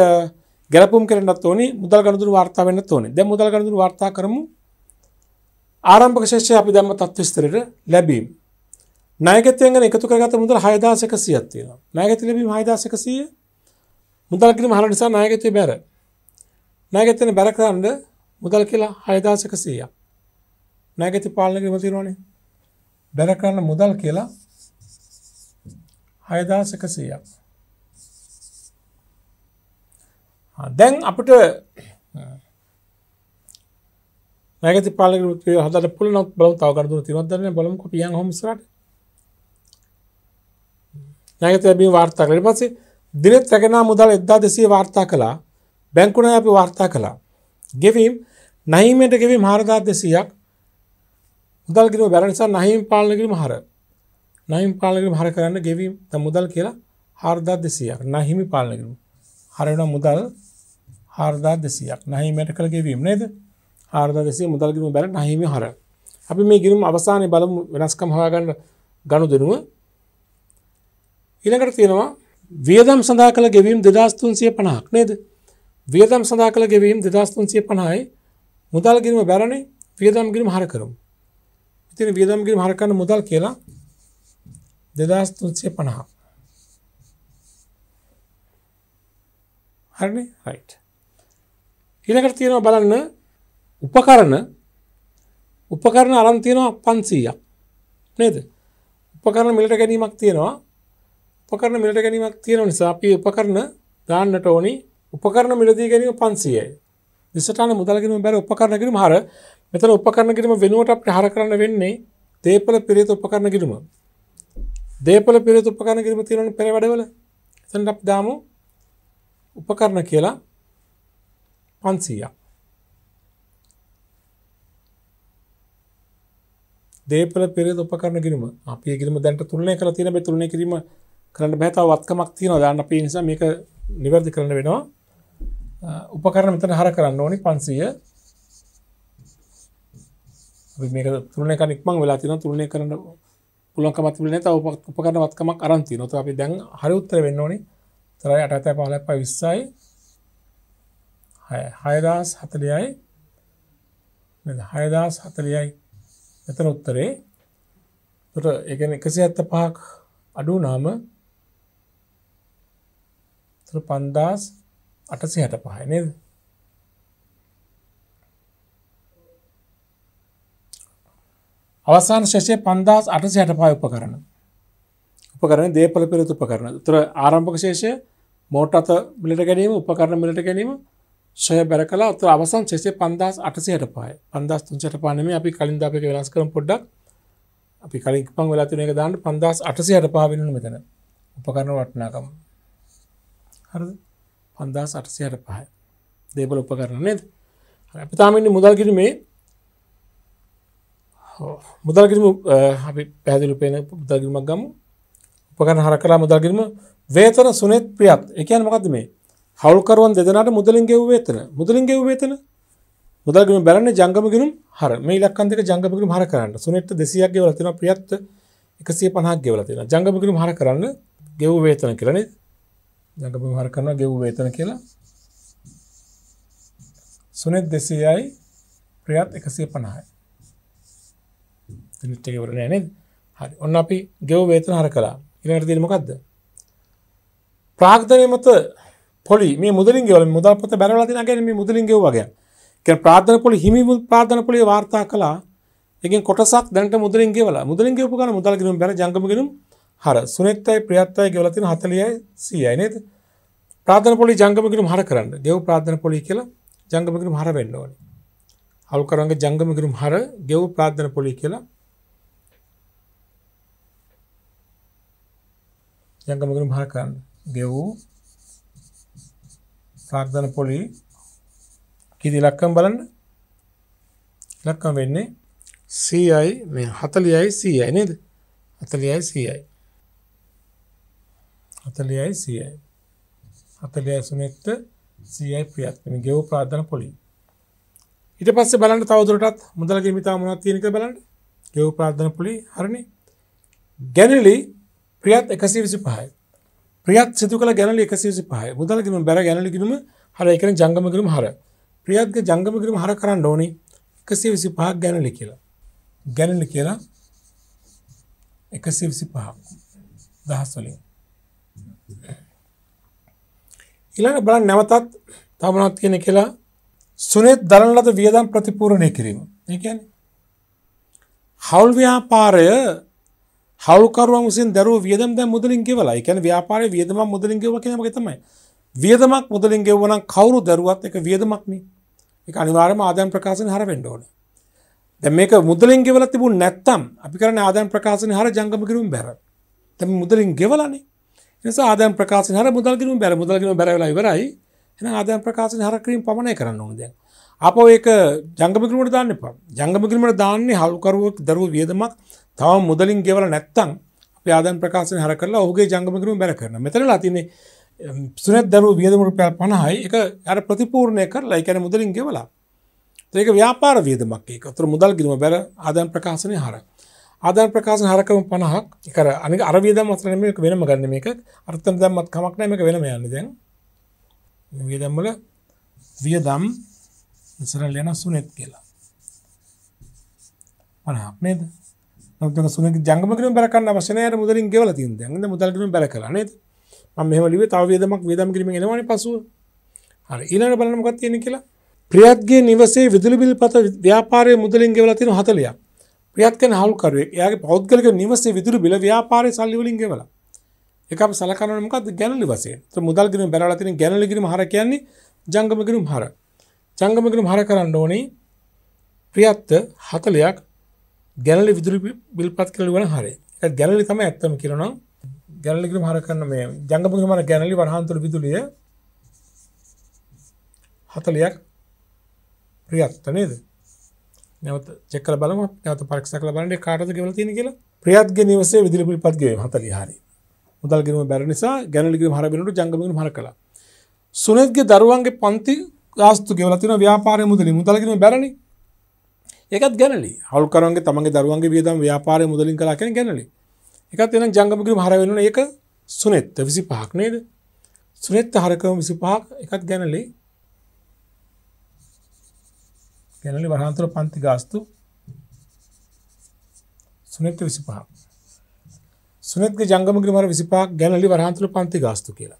ගැලපුම් කරන්නත් ඕනේ මුදල් ගණදුරු වාර්තා වෙන්න ඕනේ. දැන් මුදල් ගණදුරු වාර්තා කරමු. ආරම්භක ශේෂය අපි දැම්ම තත්ත්ව විස්තරයට ලැබීම. ණයගැතියෙන් ගැන එකතු කරගත්ත මුදල් 6100ක් තියෙනවා. ණයගැති ලැබීම 6100 මුදල් කිරීම හරහා නිසා ණයගැතිය බැර. ණයගැතියෙන් බැර කරන්න මුදල් කියලා 6100ක්. ණයගැති පාලන කිරීම තියෙනවානේ. බැර කරන්න මුදල් කියලා 6100ක්. දැන් අපට නැගති පාල හද පුල නොත් බලව තවකරදු තිවත්දරන බලම පියන් හොමසට නැගත ඇබී වාර්තා කර පසේ දිනෙත් සැගෙන මුදල් එද්දා දෙසේ වාර්තා කලා බැංකුණ අපි වාර්තා කලා ගෙවීම් නහිමට ගෙවීම් හරදා දෙසියක් මුදල් කිරව බැරනිසා නහිම් පාලනකිරීම හර නහිම් පාලකිරීම හර කරන්න ගෙවීම් ත මුදල් කියලා හරදා දෙසියක් නහිමි පාලනකිරීම හරවන මුදල් හාර්දා දෙසියක් නහිමට කළ ගෙවීම නේද හාර්දා දෙසේ මුදල්ගම බැල නහිම හර අපි මේ ගිරුම් අවසානය බලමු වෙනස්කම් හොයාගන්න ගණු දෙනුව ඉළඟට තියෙනවා වියදම් සඳහා කළ ගෙවීම් දෙදස්තුන්සිය පණහක් නේද වියදම් සඳහා කළ ගෙවීම් දෙදස්තුන්සිය පණයි මුදල් ගිරීම බැරණ වියදම් ගිරීම හර කරම් ඉතින් වියදම් ගිරීම හරකන්න මුදල් කියලා දෙදස්තුන්සිය පණහා හරණ රයිට් ඉනකට තියෙනවා බලන්න උපකරණ උපකරණ අරන් තියෙනවා පන්සීයක් නේද උපකරණ මිලට ගැනීමක් තියෙනවා උපකරණ මිලට ගැනීමක් තියෙන නිසා අපි උපකරණ දාන්නට ඕනි උපකරණ මිලදී ගැනීම පන්සියයි දිසටාන මුදලගෙන බැර උපකරණ කිරීම හර මෙතන උපකරණ කිරීම වෙනුවට අපට හර කරන්න වෙන්නේ දේපල පිරිත උපකරණ කිරීම දේපල පිරිත උපකරණ කිරීම තියෙනවනේ පෙර වැඩවල එතනට අපි දාමු උපකරණ කියලා පන්සීයක්. දේපල පෙරේ උපකරණ කිරීම අපි කිරීම දැන්ට තුරණය කර තියෙන තුරණය කිරීම කරන්න බැහතාව වත්කමක් තියෙන දාන්න අපි නිසා මේක නිවැරදි කරන්න වෙනවා උපකරණ මෙතන හර කරන්න ඕනි පන්සීය මේක තුරණය කර ඉක්මන් වෙලා තියෙන තුරණය කරන්න පුළුවන් කමක් තිබුණේ නැහැ තව උපකරණ වත්කමක් අරන් තියෙනවා. ඒත් අපි දැන් හරි උත්තර වෙන්න ඕනේ. තරයි 8 5 5 20යි හයදස් හතලියයි හයදස් හතලියයි එතන උත්තරේ තුට එකන එකසි ඇත්ත පහක් අඩු නාම පන්දස් අටසි හට පහයි නේද අවසාන ශෂය පන්දස් අටසි හට පහ උප කරන උප කරන දේපල පිරිතු උප කරන තුර ආරම්භක ශේෂය මෝට අත මිලට ගැනීම උපකරණ මිලට ගැනීම ශය බැර කලා අතුර අවසන් සෙසේ පන්දස් අටසියට පායි පන්දස් තුන්සට පානම අපි කලින් ද අපික වෙනස් කරන පොඩ්ඩක් අපි කලින් පං වෙලාතින එක දාන්න පන්දස් අටසියට පාවිෙන මෙතන උපකරන වටනාකම් හර පන්දස් අටසියට පහයි දේපල උපකරන්නේ අපි තාමන්නේ මුදල් කිරීමේ මුදල් කිරම අපි පැදිලුපේන පුදගිල්මක් ගම උපකරන හර කරා මුදල් කිරීම වේතන සුනෙත් ප්‍රියත් එකයන් මකද මේ හවල්කරුවන් දෙදනට මුදලින් ගෙව් වේතන මුදලින් ගෙව් වේතන මුදල්ගම බැලන්න ජංගමගෙනුම් හර මේ ලක්කන්දක ජංගමගින් හර කරන්න සුනෙට්ට දෙසියක් ගෙවල තින ප්‍රියත්ත එකසිය පහක් ගෙවල තින ජංගමගින් හර කරන්න ගෙව් වේතන කියලනේ ජඟම හර කරන්න ගෙව් වේතන කියලා සුනෙත් දෙසයයි ප්‍රියත් එකසිය පණහයි තිනිට්ටකවරන නේද හරි ඔන්න අපි ගෙව් වේතන හර කලා ඉනට තිීමකක්ද ප්‍රාග්ධනය මත පොලි මේ මුදලින් ගෙවල මුදල් පොත බැරවලා දෙන ගැන මේ මුදලින් ගෙවුවාගේ. කියන්නේ ප්‍රාර්ථනා පොලි හිමි ප්‍රාර්ථනා පොලි වාර්තා කළා. එකෙන් කොටසක් දැනට මුදලින් ගෙවලා. මුදලින් ගෙවපු ගාන මුදල් ගිනුම් බැර ජංගම ගිනුම් හර. සුනෙත්තයි ප්‍රියත්තයි ගෙවලා තියෙන 40යි 100යි නේද? ප්‍රාර්ථනා පොලි ජංගම ගිනුම් හර කරන්න. ගෙව් ප්‍රාර්ථනා පොලි කියලා ජංගම ගිනුම් හර වෙන්න ඕනේ. හවුල් කරංග ජංගම ගිනුම් හර ගෙව් ප්‍රාර්ථනා පොලි කියලා ජංගම ගිනුම් හර කරන්න. ගෙව් සාර්ධන පොලි කිදි ලක්කම් බලන්න ලක්කම් වෙන්නේ සයි මේ හතලියයි සයි නේද හතලියයි සයි හතලියයි සයි හතලියයි සුනෙත්ත සයි ප්‍රියත්ම ගෙව් ප්‍රාධන පොලි ඉට පස්ස බලන්න තවදුරටත් මුදලගේ මිතා මුණත් තියනක බලන්න ගෙව් ප්‍රාධන පොලි හරණි ගැනලි ප්‍රියත් එකසි විසි පහයි ප්‍රියත් සිදු කළ ගැනලි එකසිසි පහය මුදල් ගිනුම් බැර ගැනලි ගිනුම හර එකන ජංගම ගිරුම් හර ප්‍රියත්ගේ ජංගම ගිරුම් හර කරන්න ඕනි එකසේ විසි පහක් ගැනලි කියලා ගැනලි කියලා එකසේ විසි පහක් දහස් වලින් ඊළඟ බලන්න නැවතත් තමනත් කියන කියලා සුනෙත් දරන ලද වියදම් ප්‍රතිපූර්ණය කිරීම ඒ කියන්නේ හවුල් ව්‍යාපාරය හවුල්කරුවන් විසින් දරුව වියදම් දැන් මුදලින් ගෙවලා. ඒ කියන්නේ ව්‍යාපාරයේ වියදමක් මුදලින් ගෙවුවා කියන එක තමයි. වියදමක් මුදලින් ගෙවුවා නම් කවුරු දරුවත් එක වියදමක් නේ. ඒක අනිවාර්යයෙන්ම ආදායම් ප්‍රකාශනයේ හර වෙන්න ඕනේ. දැන් මේක මුදලින් ගෙවලා තිබුණ නැත්තම් අපි කරන්නේ ආදායම් ප්‍රකාශනයේ හර ජංගම කිරුම් බැර. දැන් මුදලින් ගෙවලානේ. ඒ නිසා ආදායම් ප්‍රකාශනයේ හර මුදල් කිරුම් බැර. මුදල් කිරුම් බැර වෙලා ඉවරයි. එහෙනම් ආදායම් ප්‍රකාශනයේ හර කිරීම පමණයි කරන්න ඕනේ දැන්. අපෝ ඒක ජංගම කිරීමට දාන්න එපා. ජංගම කිරීමට දාන්නේ හල්කරුවෙක් දරුව වියදමක් තවම මුදලින් ගෙවල නැත්තම් ආදන් ප්‍රකාශන හර කරලා ඔහුගේ ජංගමකරුම් බැල කරන මෙතරලා තින්නේ සුනත් දරු වියදම රුපියල් 50යි ඒක අර ප්‍රතිපූර්ණය කරලා ඒ කියන්නේ මුදලින් ගෙවලා ඒක ව්‍යාපාර වියදමක් ඒක. උතර මුදල් ගිණුම බැර ආදාන ප්‍රකාශනයේ හර. ආදාන ප්‍රකාශන හරකම 50ක්. ඒක අර අනික අර වියදම් අතර නෙමෙයි මේක වෙනම ගන්න මේක. අර්ථම් දැම්මත් කමක් නැහැ මේක වෙනම යන්නේ දැන්. මේ වියදම් වල වියදම් ඉස්සරහ ලේන සුනෙත් කියලා. 50ක් නේද? නමුත් සුන ජංගම ක්‍රම බැර කරන්න අවශ්‍ය නැහැ අර මුදලින් ගෙවලා තියෙන දැන් නේද මුදල් ක්‍රම බැර කළා නේද මම මෙහෙම ලිව්වේ තව වේදමක් වේදම් කිරීමෙන් එනවනේ පසුව හරි ඊළඟට බලන්න මොකක්ද තියෙන්නේ කියලා ප්‍රියත්ගේ නිවසේ විදුලි බිල් පත ව්‍යාපාරයේ මුදලින් ගෙවලා තියෙන 40ක් ප්‍රියත් කියන හවුල්කරුවෙක් එයාගේ පෞද්ගලික නිවසේ විදුලි බිල ව්‍යාපාරයේ සල්ලි වලින් ගෙවලා ඒක අපි සලකනවා මොකද්ද ගැණලි වශයෙන් ඒත් මුදල් ගිණුම් බැලලා තියෙන ගැණලි ගිණුම් හර කියන්නේ ජංගම ගිණුම් හර ජංගම ගිණුම් හර කරන්න ඕනේ ප්‍රියත් 40ක් ගැනලි විදුරි බිල්පත් කළ වන හරි ගැලි තම ඇත්තම කියරනම් ගැලලික හරකන්න මේ ජංගපු මර ගැනලි වරහන්තුර විදුලිය හතලයක් ප්‍රියත්ත නේද නැවත චෙකල බලම නැවත පරක්ෂ කල බලට කාටද ගෙවල තියෙන කියලා ප්‍රියත්ග නිවසේ විදිරි පිපත්ගේ හතලි හරි මුදල්ගෙනම බැර නිසා ගැනලික හරබෙනට ජංගපු හර කලා සුනෙත්ගේ දරුවන්ගේ පන්ති ගාස්තු ගෙවලතින ව්‍යාපාරය මුදලි මුදලගෙන බැරණි එකත් ගැනලි හල්කරන්ගේ තමගේ දරුවන්ගේ වියදම් ව්‍යාපාරය මුදලින් කලා කෙන ගැනලි එකත් එන ජංගමකිරීම හරවෙන ඒක සුනෙත්ත විසි පහක් නේද සුනෙත්ත හරකම විසි පහක් එකත් ගැනලි ගැනලි වරහන්තුර පන්ති ගාස්තු සුනෙත්ත විසි පහ සුනෙත්ගේ ජංගමකිරීමර විසිපාක් ගැනලි වරහන්තුර පන්ති ගාස්තු කියලා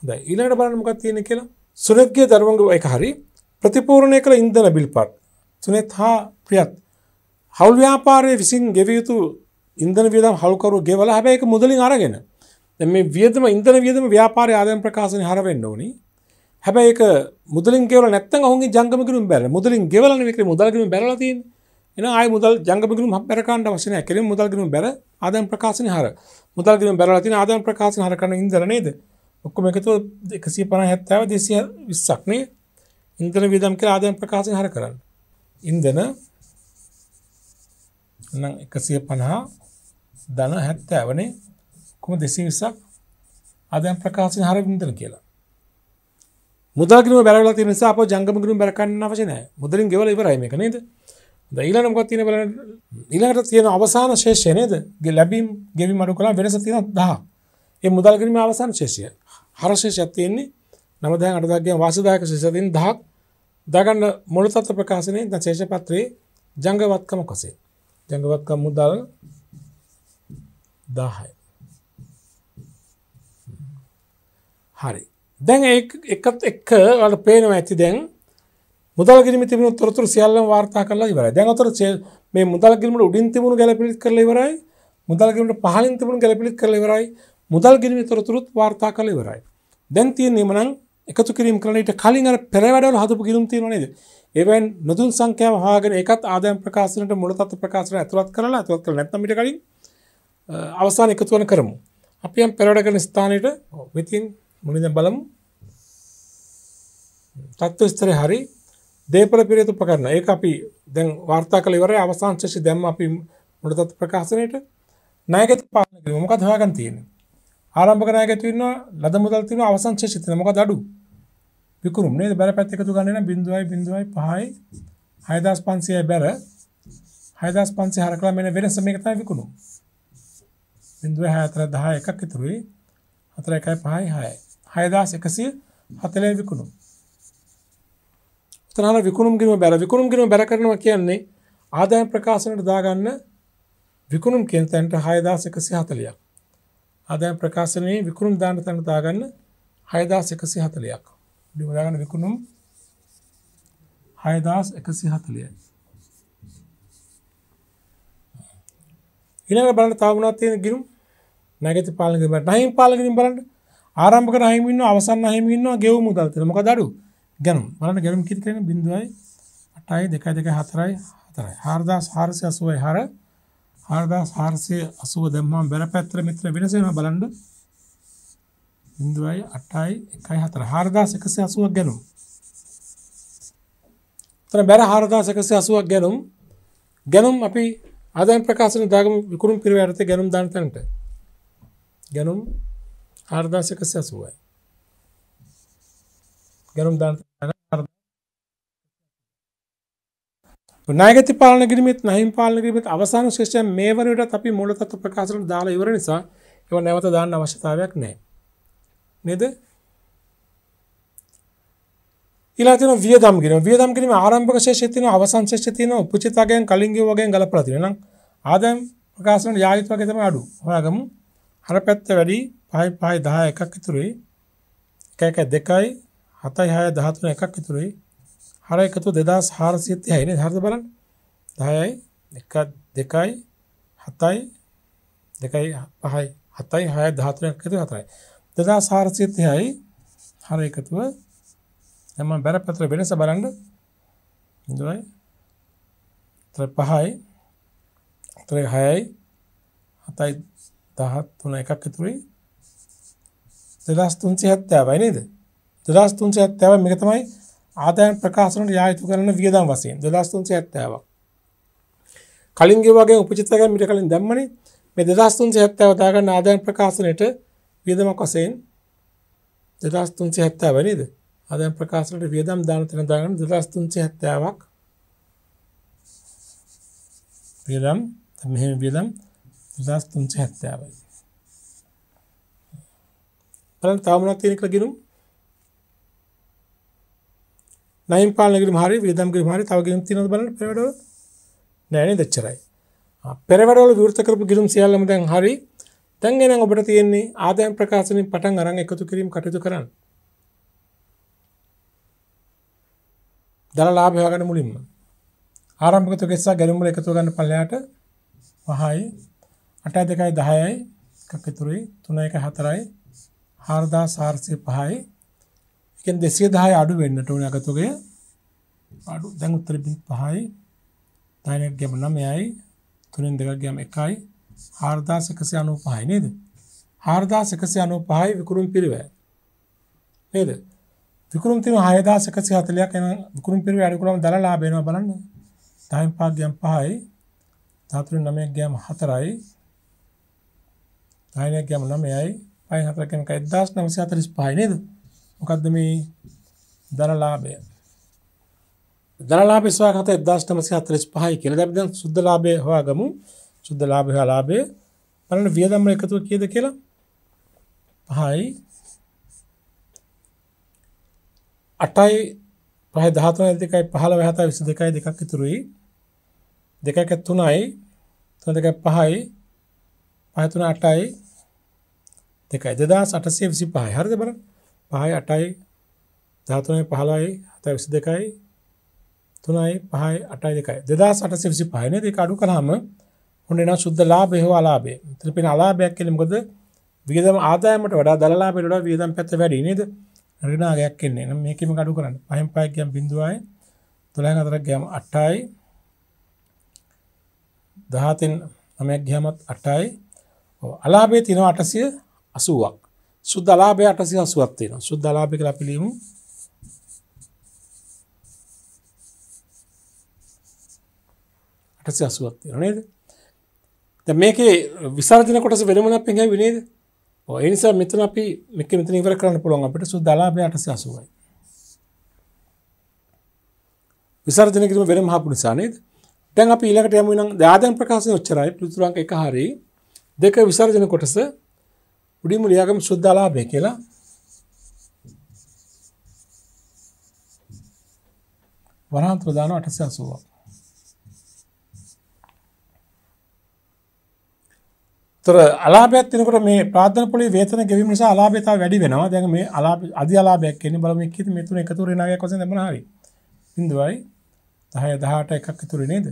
හොඳ ඊළට බලනමකත් තියෙන කියලා සුනත්ගේ දරුවන්ග එක හරි ප්‍රතිපූර්ණය කළ ඉන්දන බිල් පට තුනෙත් හා ප්‍රියත්. හවුල් ව්‍යාපාරය විසින් ගෙවියුතු ඉන්දන වියදම් හල්කරු ගෙවල හැබැයි එක මුදලින් අරගෙන මේ වියදම ඉන්දන වියදම ව්‍යාපාරය ආදායම් ප්‍රකාශනය හරවෙන්න ඕනි. හැබැයි ඒක මුදලින් ගෙවලා නැත්නම් ඔහුගේ ජංගම කිරුම් බැල. මුදලින් ගෙවලා නෙවෙයි මුදල් කිරුම් බැලලා තියෙන්නේ. එහෙනම් ආයි මුදල් ජංගම කිරුම් බැර ගන්න අවශ්‍ය නැහැ. කෙලින් මුදල් කිරුම් බැර ආදායම් ප්‍රකාශනය හර. මුදල් කිරුම් බැලලා තියෙන ආදායම් ප්‍රකාශන හර කරන ඉන්දන නේද? ඔක්කොම එකතු 150 70 220ක් නේ. ඉන්දන වියදම් කියලා ආදායම් ප්‍රකාශන හර කරන්නේ. ඉන්දන එකසිය පණහා දන හැත්ත ඇවනේ කුම දෙසි විසක් අදයන් ප්‍රකාශය හර ඉදන කියලා මුදගන බැල නිසා අප ජංගමගරු බැරකන්න වශන මුදරින් ගෙවල ඉවරයි එක නේද ඊලනමක් තින බල ඉලට තියෙන අවසාන ශේෂය නේද ගේ ලැබීම් ගෙවි මඩු කලා වෙනස තියෙන දහ ඒ මුදල්ගරීම අවසාන ශේෂය හරශේෂ ඇතියෙන්නේ නමදෑ අටදක්ගේ වාසදායක ශේෂතින් දහක් දගන්න මොළතත්ව ප්‍රකාශනය ද ශේෂපත්‍රයේ ජංගවත්කම කොසේ. ජංගවත්කම් මුදල් දාහයි. හරි. දැන් එකත් එක්ක වට පේනව ඇති දැන් මුදල් ගිරිම තිබුණු තොරතුරු සියල්ලම වාර්තා කරලා ඉවරයි. දැන් අතර මේ මුදල් ගිරිමට උඩින් තිබුණු ගැළපිළිත් කරලා ඉවරයි. මුදල් ගිරිමට පහළින් තිබුණු ගැළපිළිත් කරලා ඉවරයි. මුදල් ගිරිමේ තොරතුරුත් වාර්තා කරලා ඉවරයි. දැන් තියෙන්නේ මනම් එකතු කිරීම කරනට කලින් අර පෙරවැඩවල හදපු කිරුම් තියෙනවා නේද? එවන් නොදුන් සංඛ්‍යාව හොයාගෙන ඒකත් ආදායම් ප්‍රකාශනයට මුල තත්ත්ව ප්‍රකාශන ඇතුළත් කරලා ඇතුළත් කරලා නැත්නම් ඊට කලින් අවසාන එකතු වෙන කරමු. අපි යම් පෙරවැඩ කරන ස්ථානෙට මෙතින් මුලින්ම බලමු. තත්ත්ව ස්තරේ හරි දේපල පිරිත උපකරණ ඒක අපි දැන් වාර්තා කළ ඉවරයි අවසාන ශේෂය දැම්ම අපි මුල තත්ත්ව ප්‍රකාශනයේට නායකත්ව පාලන කිරීම මොකක්ද හොයාගන්න තියෙන්නේ ආරම්භක නායකත්වය ඉන්නවා ලද මුදල් තියෙනවා අවසන් ශේෂය තියෙනවා මොකක්ද අඩු විකුරුම් නේද බැර පැත්ත එකතු ගන්න නම් 0.05යි 6500යි බැර 6500 හරකලා මෙන්න වෙනස මේක තමයි විකුණුම් 0.64 10 එකක් ඉතුරුයි 4.1යි 6යි 6140 විකුණුම් උතනහර විකුණුම් කිරීම බැර විකුණුම් කිරීම බැර කරනවා කියන්නේ ආදායම් ප්‍රකාශනයට දාගන්න විකුණුම් කියන තැනට 6140ක් ආදායම් ප්‍රකාශනයේ විකුණුම් දාන තැනට දාගන්න 6140ක් ඩිමදාගන්න විකුණුම් හයදස් එකසි හතලියයි ඉනට බලට තාවුණත් තියෙන ගිරුම් නැගති පාලග බට නහිම් පාලගින් බලට ආරම්භක නහිමින්න අවසන් අහිමින්නවා ගෙවු මුදල්තම දඩු ගැනු බලට ගැරුම් කිරි කරන බිඳුවයි අටයි දෙකයි දෙක හතරයි හතරයි හාරදා හාරසය අසුවයි හර හාරදා හාරසය අසුව දෙම්මම් බැල පැත්‍ර මිත්‍ර වෙනසෙන බලන්ඩ බිඳුවයි 8යි 1යි 4 4180ක් ගණන්. එතන බැර 4180ක් ගණන් ගණන් අපි ආදායම් ප්‍රකාශන දාගමු විකුණුම් පිරිවැරත ගණන් දාන තැනට. ගණන් 4180යි. ගණන් දාන නායගති පාලන කිරීමත් නැහිම් පාලන කිරීමත් අවසාන ශේෂයන් මේ වන විටත් අපි මූලතත්ත්ව ප්‍රකාශන දාලා ඉවර නිසා ඒවා නැවත දාන්න අවශ්‍යතාවයක් නැහැ. නේද? ඊළඟ තියෙනවා වියදම් කිරීම. වියදම් කිරීම ආරම්භක ශේෂය තියෙනවා අවසන් ශේෂය තියෙනවා උපචිතකයන් කලින් ගිය වගේන් ගලපලා තියෙනවා. එහෙනම් ආදායම් ප්‍රකාශ වල යායුත් වගේ තමයි අඩු. හොයාගමු. අර පැත්ත වැඩි 5 5 10 එකක් ඉතුරුයි. 1 1 2යි 7 6 13 එකක් ඉතුරුයි. හර එකතු 2436 නේද? හරිද බලන්න. 10යි 1 2යි 7යි 2යි 5යි 7යි 6යි 13 එකතු 4යි. දෙදා සාර්සිතයයි හර එකතුව එම බැරපතර වෙනස බලන්ඩ ඉදුවයි ත්‍ර පහයි ත්‍රය හයයි හතයි දහත් තුන එකක් ඇතුරයි දෙදස් තුන්සේ හැත්තෑවයි නේද දෙදස් තුන්සේ ඇත්තෑව මේක තමයි ආදායන් ප්‍රකාශනට යායුතු කරන වියදම් වසයෙන් දෙදස් තුන්සේ ඇත්තෑව කලින්ගේ වගේ උපචිතක මිට කලින් දැම්මනි මේ දෙදස් තුන්සේ ඇත්තෑවදාගන්න ආදායන් ප්‍රකාශනයට වියදමක් වශයෙන් 2370 නේද? ආ දැන් ප්‍රකාශ වලට වියදම් දාන තැන දාගන්න 2370ක් වියදම් මෙහෙම වියදම් 2370යි. බලන්න තව මොනවද තියෙන කියලා ගිනුම්. නයින් පාලන ගිනුම් හරිය වියදම් ගිනුම් හරිය තව ගිනුම් තියෙනවද බලන්න පෙරවැඩවල? නෑ නේද එච්චරයි. පෙරවැඩවල විවෘත කරපු ගිනුම් සියල්ලම දැන් හරියි තැන්ගෙන ඔබට තියෙන්නේ ආදයන් ප්‍රකාශනින් පටන් අරන් එකතු කිරීම කටයුතු කරන්න. දළ ලාභයවාගන්න මුලින්ම. ආරම්භකතු ගෙස්සා ගැනුමල එකතු ගන්න පලයාට වහයි අටයි දෙකයි දහයයි එකකතුරේ තුන එක හතරයි හාරදා සාර්සය පහයි එකෙන් දෙසේ දහය අඩු වෙන්නට ඕන එකතුගේ අඩු දැන් උත්තර පහයි තයිනක් ගැමනම් යයි තුනෙන් දෙකක් ගැම එකයි හාර්දාසකසය අනු පහයි නේද හාර්දාසකසය අනු පහයි විකුරුම් පිරිවෑ නේද විකුරුම් තින හයදාසකසි හතලයක් එන විකුරුම් පිරිව අඩිකුරම දල ලාබෙනවා බලන්න තයිම් පාගයම් පහයි තාතුරින් නමයක් ගෑම හතරයි තයිනයක් ගැම නමයයි පයි හතරකන එදදාස් නමසි හතරිස් පහයි නේද මොකක්ද මේ දරලාභය දරලාභ ස්වාගත එදදාස් නමසි හතරිස් පහයි කියල දැබිදන් සුද්දලාබය හොයාගමු සුද්ධ ලාභය හා ලාභය බලන්න වියදම් වල එකතුව කීයද කියලා 5යි 8යි 5 13යි 2යි 15යි 7යි 22යි දෙකක් ඉතුරුයි දෙකක 3යි 3 දෙකයි 5යි 5 3 8යි දෙකයි 2825 හරිද බලන්න 5යි 8යි 13යි 15යි 7යි 22යි 3යි 5යි 8යි 2යි 2825 නේද ඒක අඩු කරාම 2825 ඔන්න එනවා සුද්ධ ලාභය හෝ අලාභය. එතන පේන අලාභයක් කියන්නේ මොකද? වියදම් ආදායමට වඩා දල ලාභයට වඩා වියදම් පැත්ත වැඩි නේද? ඍණාගයක් එන්නේ. නම් මේකෙම අඩු කරන්න. 5න් 5 ගියම් 0.5යි 12න් 4ක් ගියම් 8යි 17න් 9ක් ගියමත් 8යි. ඔව් අලාභය තියෙනවා 880ක්. සුද්ධ ලාභය 880ක් තියෙනවා. සුද්ධ ලාභය කියලා අපි ලියමු. අටසි අසුවක් තියෙන නේද ද මේකේ විසාර්ජන කොටස වෙනමනක් පෙහැ විනේද එනිසා මෙතන අපි මෙක මෙත නිවර කරන්න පුළුවන් අපිට සු දලාබය අටසි අසුවයි විසාර්ජන කිරීම වෙනම හපු නිසානේද දැන් අප ඊලකට යම නම් ධාදන් ප්‍රකාශන ඔච්චරයි පෘතුරන් එක හරි දෙක විසර්ජන කොටස උඩිම ලියාගම සුද්ධලාභය කියලා වරහන්තුර දාන අටසය අසුවක් තොර අලාභයක් තිනකට මේ ප්‍රාධන පොලි වේතන ගැවීම නිසා අලාභතාව වැඩි වෙනවා දැන් මේ අලාභ අධි අලාභයක් කියන්නේ බලමු එක්ක මේ තුන එකතු වෙන නාගයක් වශයෙන් දමන හරි 0යි 10 18 එකක් ඉතුරු නේද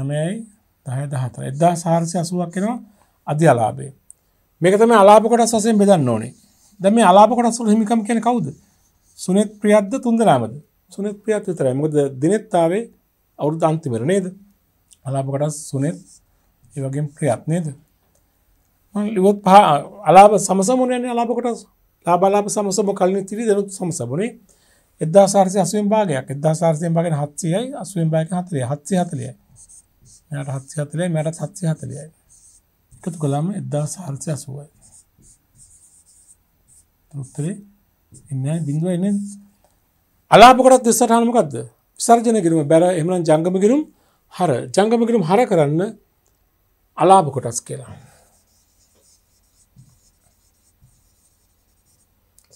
9යි 10 14 1480ක් වෙනවා අධි අලාභය මේක තමයි අලාභ කොටස් වශයෙන් බෙදන්න ඕනේ දැන් මේ අලාභ කොටස් වල හිමිකම් කියන්නේ කවුද සුනිත් ප්‍රියද්ද තුන්දෙනාමද සුනිත් ප්‍රියත් විතරයි මොකද දිනෙත් ආවේ අවුරුදු අන්තිමර නේද අලාභ කොටස් සුනිත් ඒවගේ ප්‍රියත්නේද ලිවත් පහ අලාබ සමසමනයන අලාපකොට ලාබලාප සමසම කලින් තිරි දනුත් සමසබනේ එදදා සාර්සය අසුවෙන් භාගයක් එදදා සාර්සයෙන් බගෙන හත්සයයි අසුවෙන් භාග හතලිය හත්සි හතලියයි මට හත්සි හතලේ මැරත් හත්සි හතලියයි එකතු කළම එදදා සාර්සය අසුවයි තොත්තරේ එන්න බිඳුව එන අලාපකොටත් දෙස්සටහනමකක්ද සර්ජන කිරීම බැර එමන ජංගම කිරුම් හර ජංගම කිරුම් හර කරන්න අලාභ කොටස් කියලා.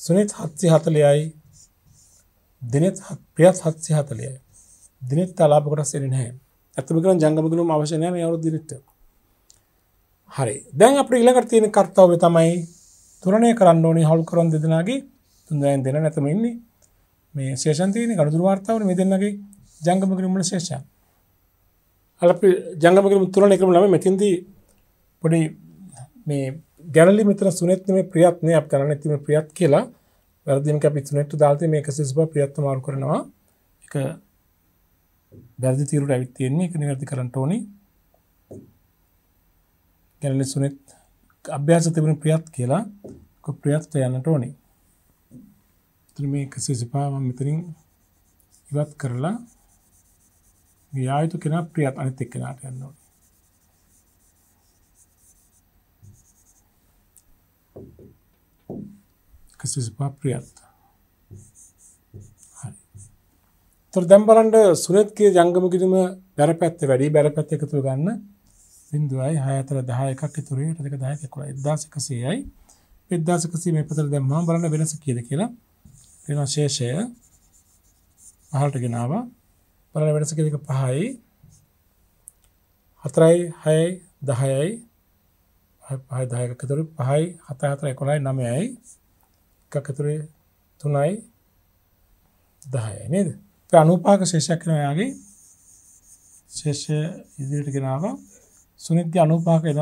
සුනිත් හත්සි හතලයයි දිනත් ප්‍රියත් හත්සි හතලයයි දිනත් අලාභ කොටස් එරනෑ ඇතමිකරන ජංගමගලුම් අවශනය යවරු දිනට හරි දැන් අප ඉලකට තියෙන කර්තාව තමයි තුරණය කරන්න ඕනි හවල් කරන් දෙදෙනගේ තුන්දයන් දෙන නැතම ඉන්නේ මේ ශේෂන්තයන ගඩුදුරවාර්තාවන මේ දෙන්නගේ ජංගමගරමට ශේෂා අල ජංගමකරම තුරන එකරම ලම මෙතින්දී පොඩි මේ ගැලි මෙතර සුනෙත් මේ ප්‍රියත්නය අප කරන්න ඇතිම ප්‍රියත් කියලා වැරදිම කැපි සුනෙට්ට දාල්ත මේ සිස් බ ප්‍රියත්ත මාර කරනවා එක බැරදි තීරුට ඇවිත්තයෙන්නේ එක නිවැරදි කරන්නට ඕනි ගැලලි සුනෙත් අභ්‍යාස තිබුණ ප්‍රියත් කියලා ප්‍රියත්ත යන්නට ඕනි ත්‍රම එක සිසිපාම මෙතරින් ඉවත් කරලා යායුතු කෙනා ප්‍රියත් අනිත් එක්කෙනාට යන්න ඕනේ. කිසිසේත් ප්‍රියත්. හරි. ତොර දැන් බලන්න සුනිත්ගේ ජංගම කිරීම බැරපැත්ත වැඩි බැරපැත්ත එකතු ගන්න 0.6 4 10 1ක් ඉතුරු 1 2 10 11 1100යි 1100 මේ පතර දැන් මම බලන්න වෙනස කීයද කියලා වෙන ශේෂය පහළට ගෙනාවා 0.6 බලන වෙනස දෙක පහයි හතරයි හයයි දහයයි පහයි දායකතුරු පහයි හත හතර එකොළයි නමයයි එකකතුරේ තුනයි දහයයි නේද අනුපාක ශේෂයක් කරනයාගේ ශේෂය ඉදිරිට ගෙනාව සුනිත්‍ය අනුපාක එන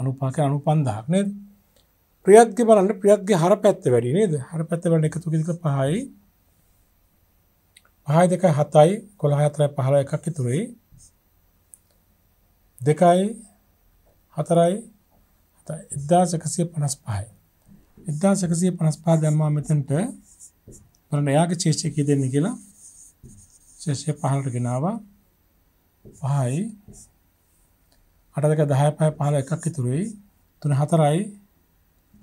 අනුපාක අනු පන්දහක් නේද ප්‍රියත්ගේ බලන්න ප්‍රියත්ගේ හර පැත්ත වැඩි නේද හර පැත්ත වල එකතු කිරික පහයි පහයි දෙක හතයි කොළහ අතර පහළ එකක් ඉතුරයි දෙකයි හතරයි එදදා සකසිය පනස් පහයි එදදා සකසිය පනස් පා දැම්මා මෙතැන්ට පරන එයාගේ චේෂ්චයකී දෙන්න කියලා ශේෂය පහලට ගෙනාව පහයි අට දෙක දහය පය පහල එකක් ඉතුරයි තුන හතරයි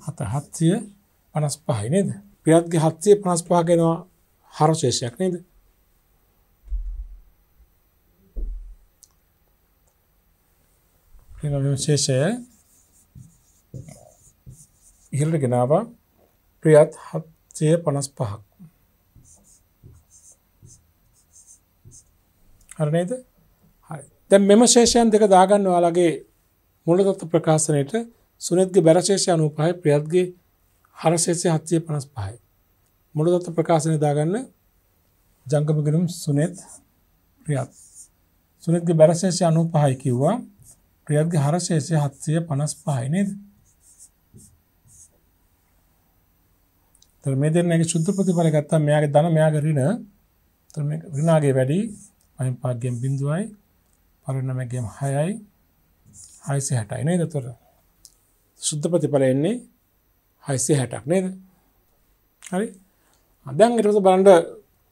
හත හත්සිය පනස් පහයි නේද පියත්ගේ හත්සිය පනස් පහ ගෙනවා හර ශේෂයක් නේද කියන විශේෂය ඉහළට ගෙනාවා ප්‍රියත් 755ක්. හරි නේද? හරි. දැන් මෙම ශේෂයන් දෙක දාගන්න ඔයාලගේ මූල තත්ත්ව ප්‍රකාශනයේට සුනිත්ගේ බැර ශේෂය 95යි ප්‍රියත්ගේ හර ශේෂය 755යි. මූල තත්ත්ව ප්‍රකාශනයේ දාගන්න ජංගම ගිරුම් සුනිත් ප්‍රියත්. සුනිත්ගේ බැර ශේෂය 95යි කිව්වා. ප්‍රියත්ගේ හරශේෂය හත්සය පනස් පහයිනේද මේ දෙන්නගේ සුද්ද ප්‍රතිඵල ගත්තා මෙයාගේ දන මෙයාගේ රින රිනාගේ වැඩි අයින් පාක්ගෙන් බිඳුවයි පරනමැගෙන් හයයි හයිසි හැටයි නේද තොර සුද්ධ ප්‍රතිඵල එන්නේ හයිසි හැටක් නේද හරි අදැන් එරස බලන්ඩ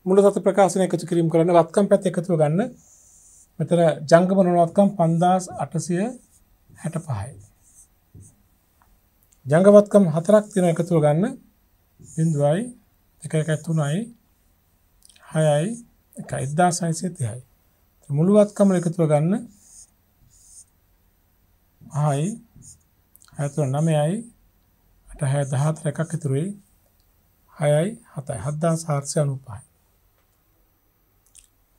මුල සත ප්‍රකාශන එකතු කිරීම කරන්න වත්කම් පැත් එකතුව ගන්න මෙතර ජංගම නොනවත්කම් පන්දස් අටසය හැට පහයි. ජංගවත්කම් හතරක් තින එකතුව ගන්න බිඳුවයි එක එක තුනයි හයයි එක එද්දා සයිසය තියයි. මුළුවත්කම එකතුව ගන්න හයි හතුර නමයයි අට හැය දහතර එකක් ඉතුරුයි හයයි හතයි හද්දා සාර්සය අනුපායි.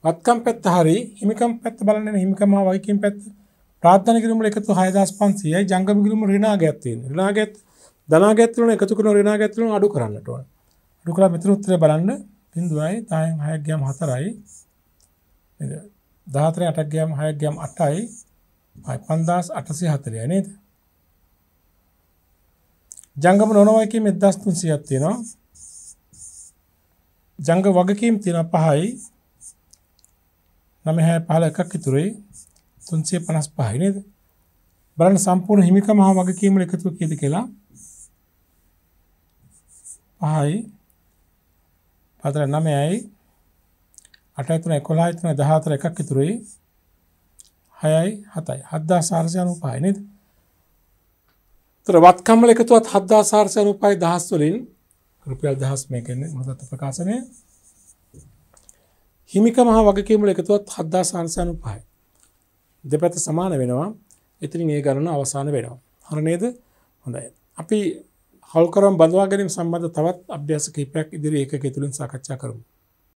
මත්කම් පැත්ත හරි හිමිකම් පැත්ත බලන්න හිමිකම වගකීම් පැත්ත ප්‍රාධන කිරම එකතු හයදස් පන්සියයි ජංගම කිරම රිනා ගැත්තින් රිනාගත් දනාගැත්වලන එකතු කරන රිනාගැත්වලන අඩු කරන්නටව අඩු කලා මිතරුත්තර බලන්න පින්දුවයි තායන් හයක්ගයම් හතරයි ධාතර අටක්ගයම් හයක්ගයම් අටයි පයි පන්දස් අටසි හතරය නේද ජංගම නොනවයකි මෙදස්තුන් සියත්තිනවා ජංග වගකීම් තියෙන පහයි නම හැ පහල එකක් ඉතුරේ තුන්සේ පනස් පහයිනද බලන්න සම්පූර්ණ හිමිකම හා වගේ කීමල එකතුව කියද කියලා පහයි පතර නමයයි අටතුන එකොලා තුන දහතර එකක් ඉතුරේ හයයි හතයි හද්දා සාර්සයනු පායනද තර වත්කම්මල එකතුවත් හද්දා සාර්සයනු පයි දහස්වලින් රුපියල් දහස් මේකෙන්නේ මොදත්ත ප්‍රකාශනය හිමික මහ වගකීමල එකතුවත් හද්දා සංසයනු පහයි. දෙපැත සමාන වෙනවා එතිරින් ඒ ගණන අවසාන වෙනවා. හරනේද හොඳයි. අපි හල්කරම් බඳවාගැනින් සම්බඳ තවත් අභ්‍යාස කහිපයක් ඉදිරි ඒක තුළින් සාකච්ඡා කරමු.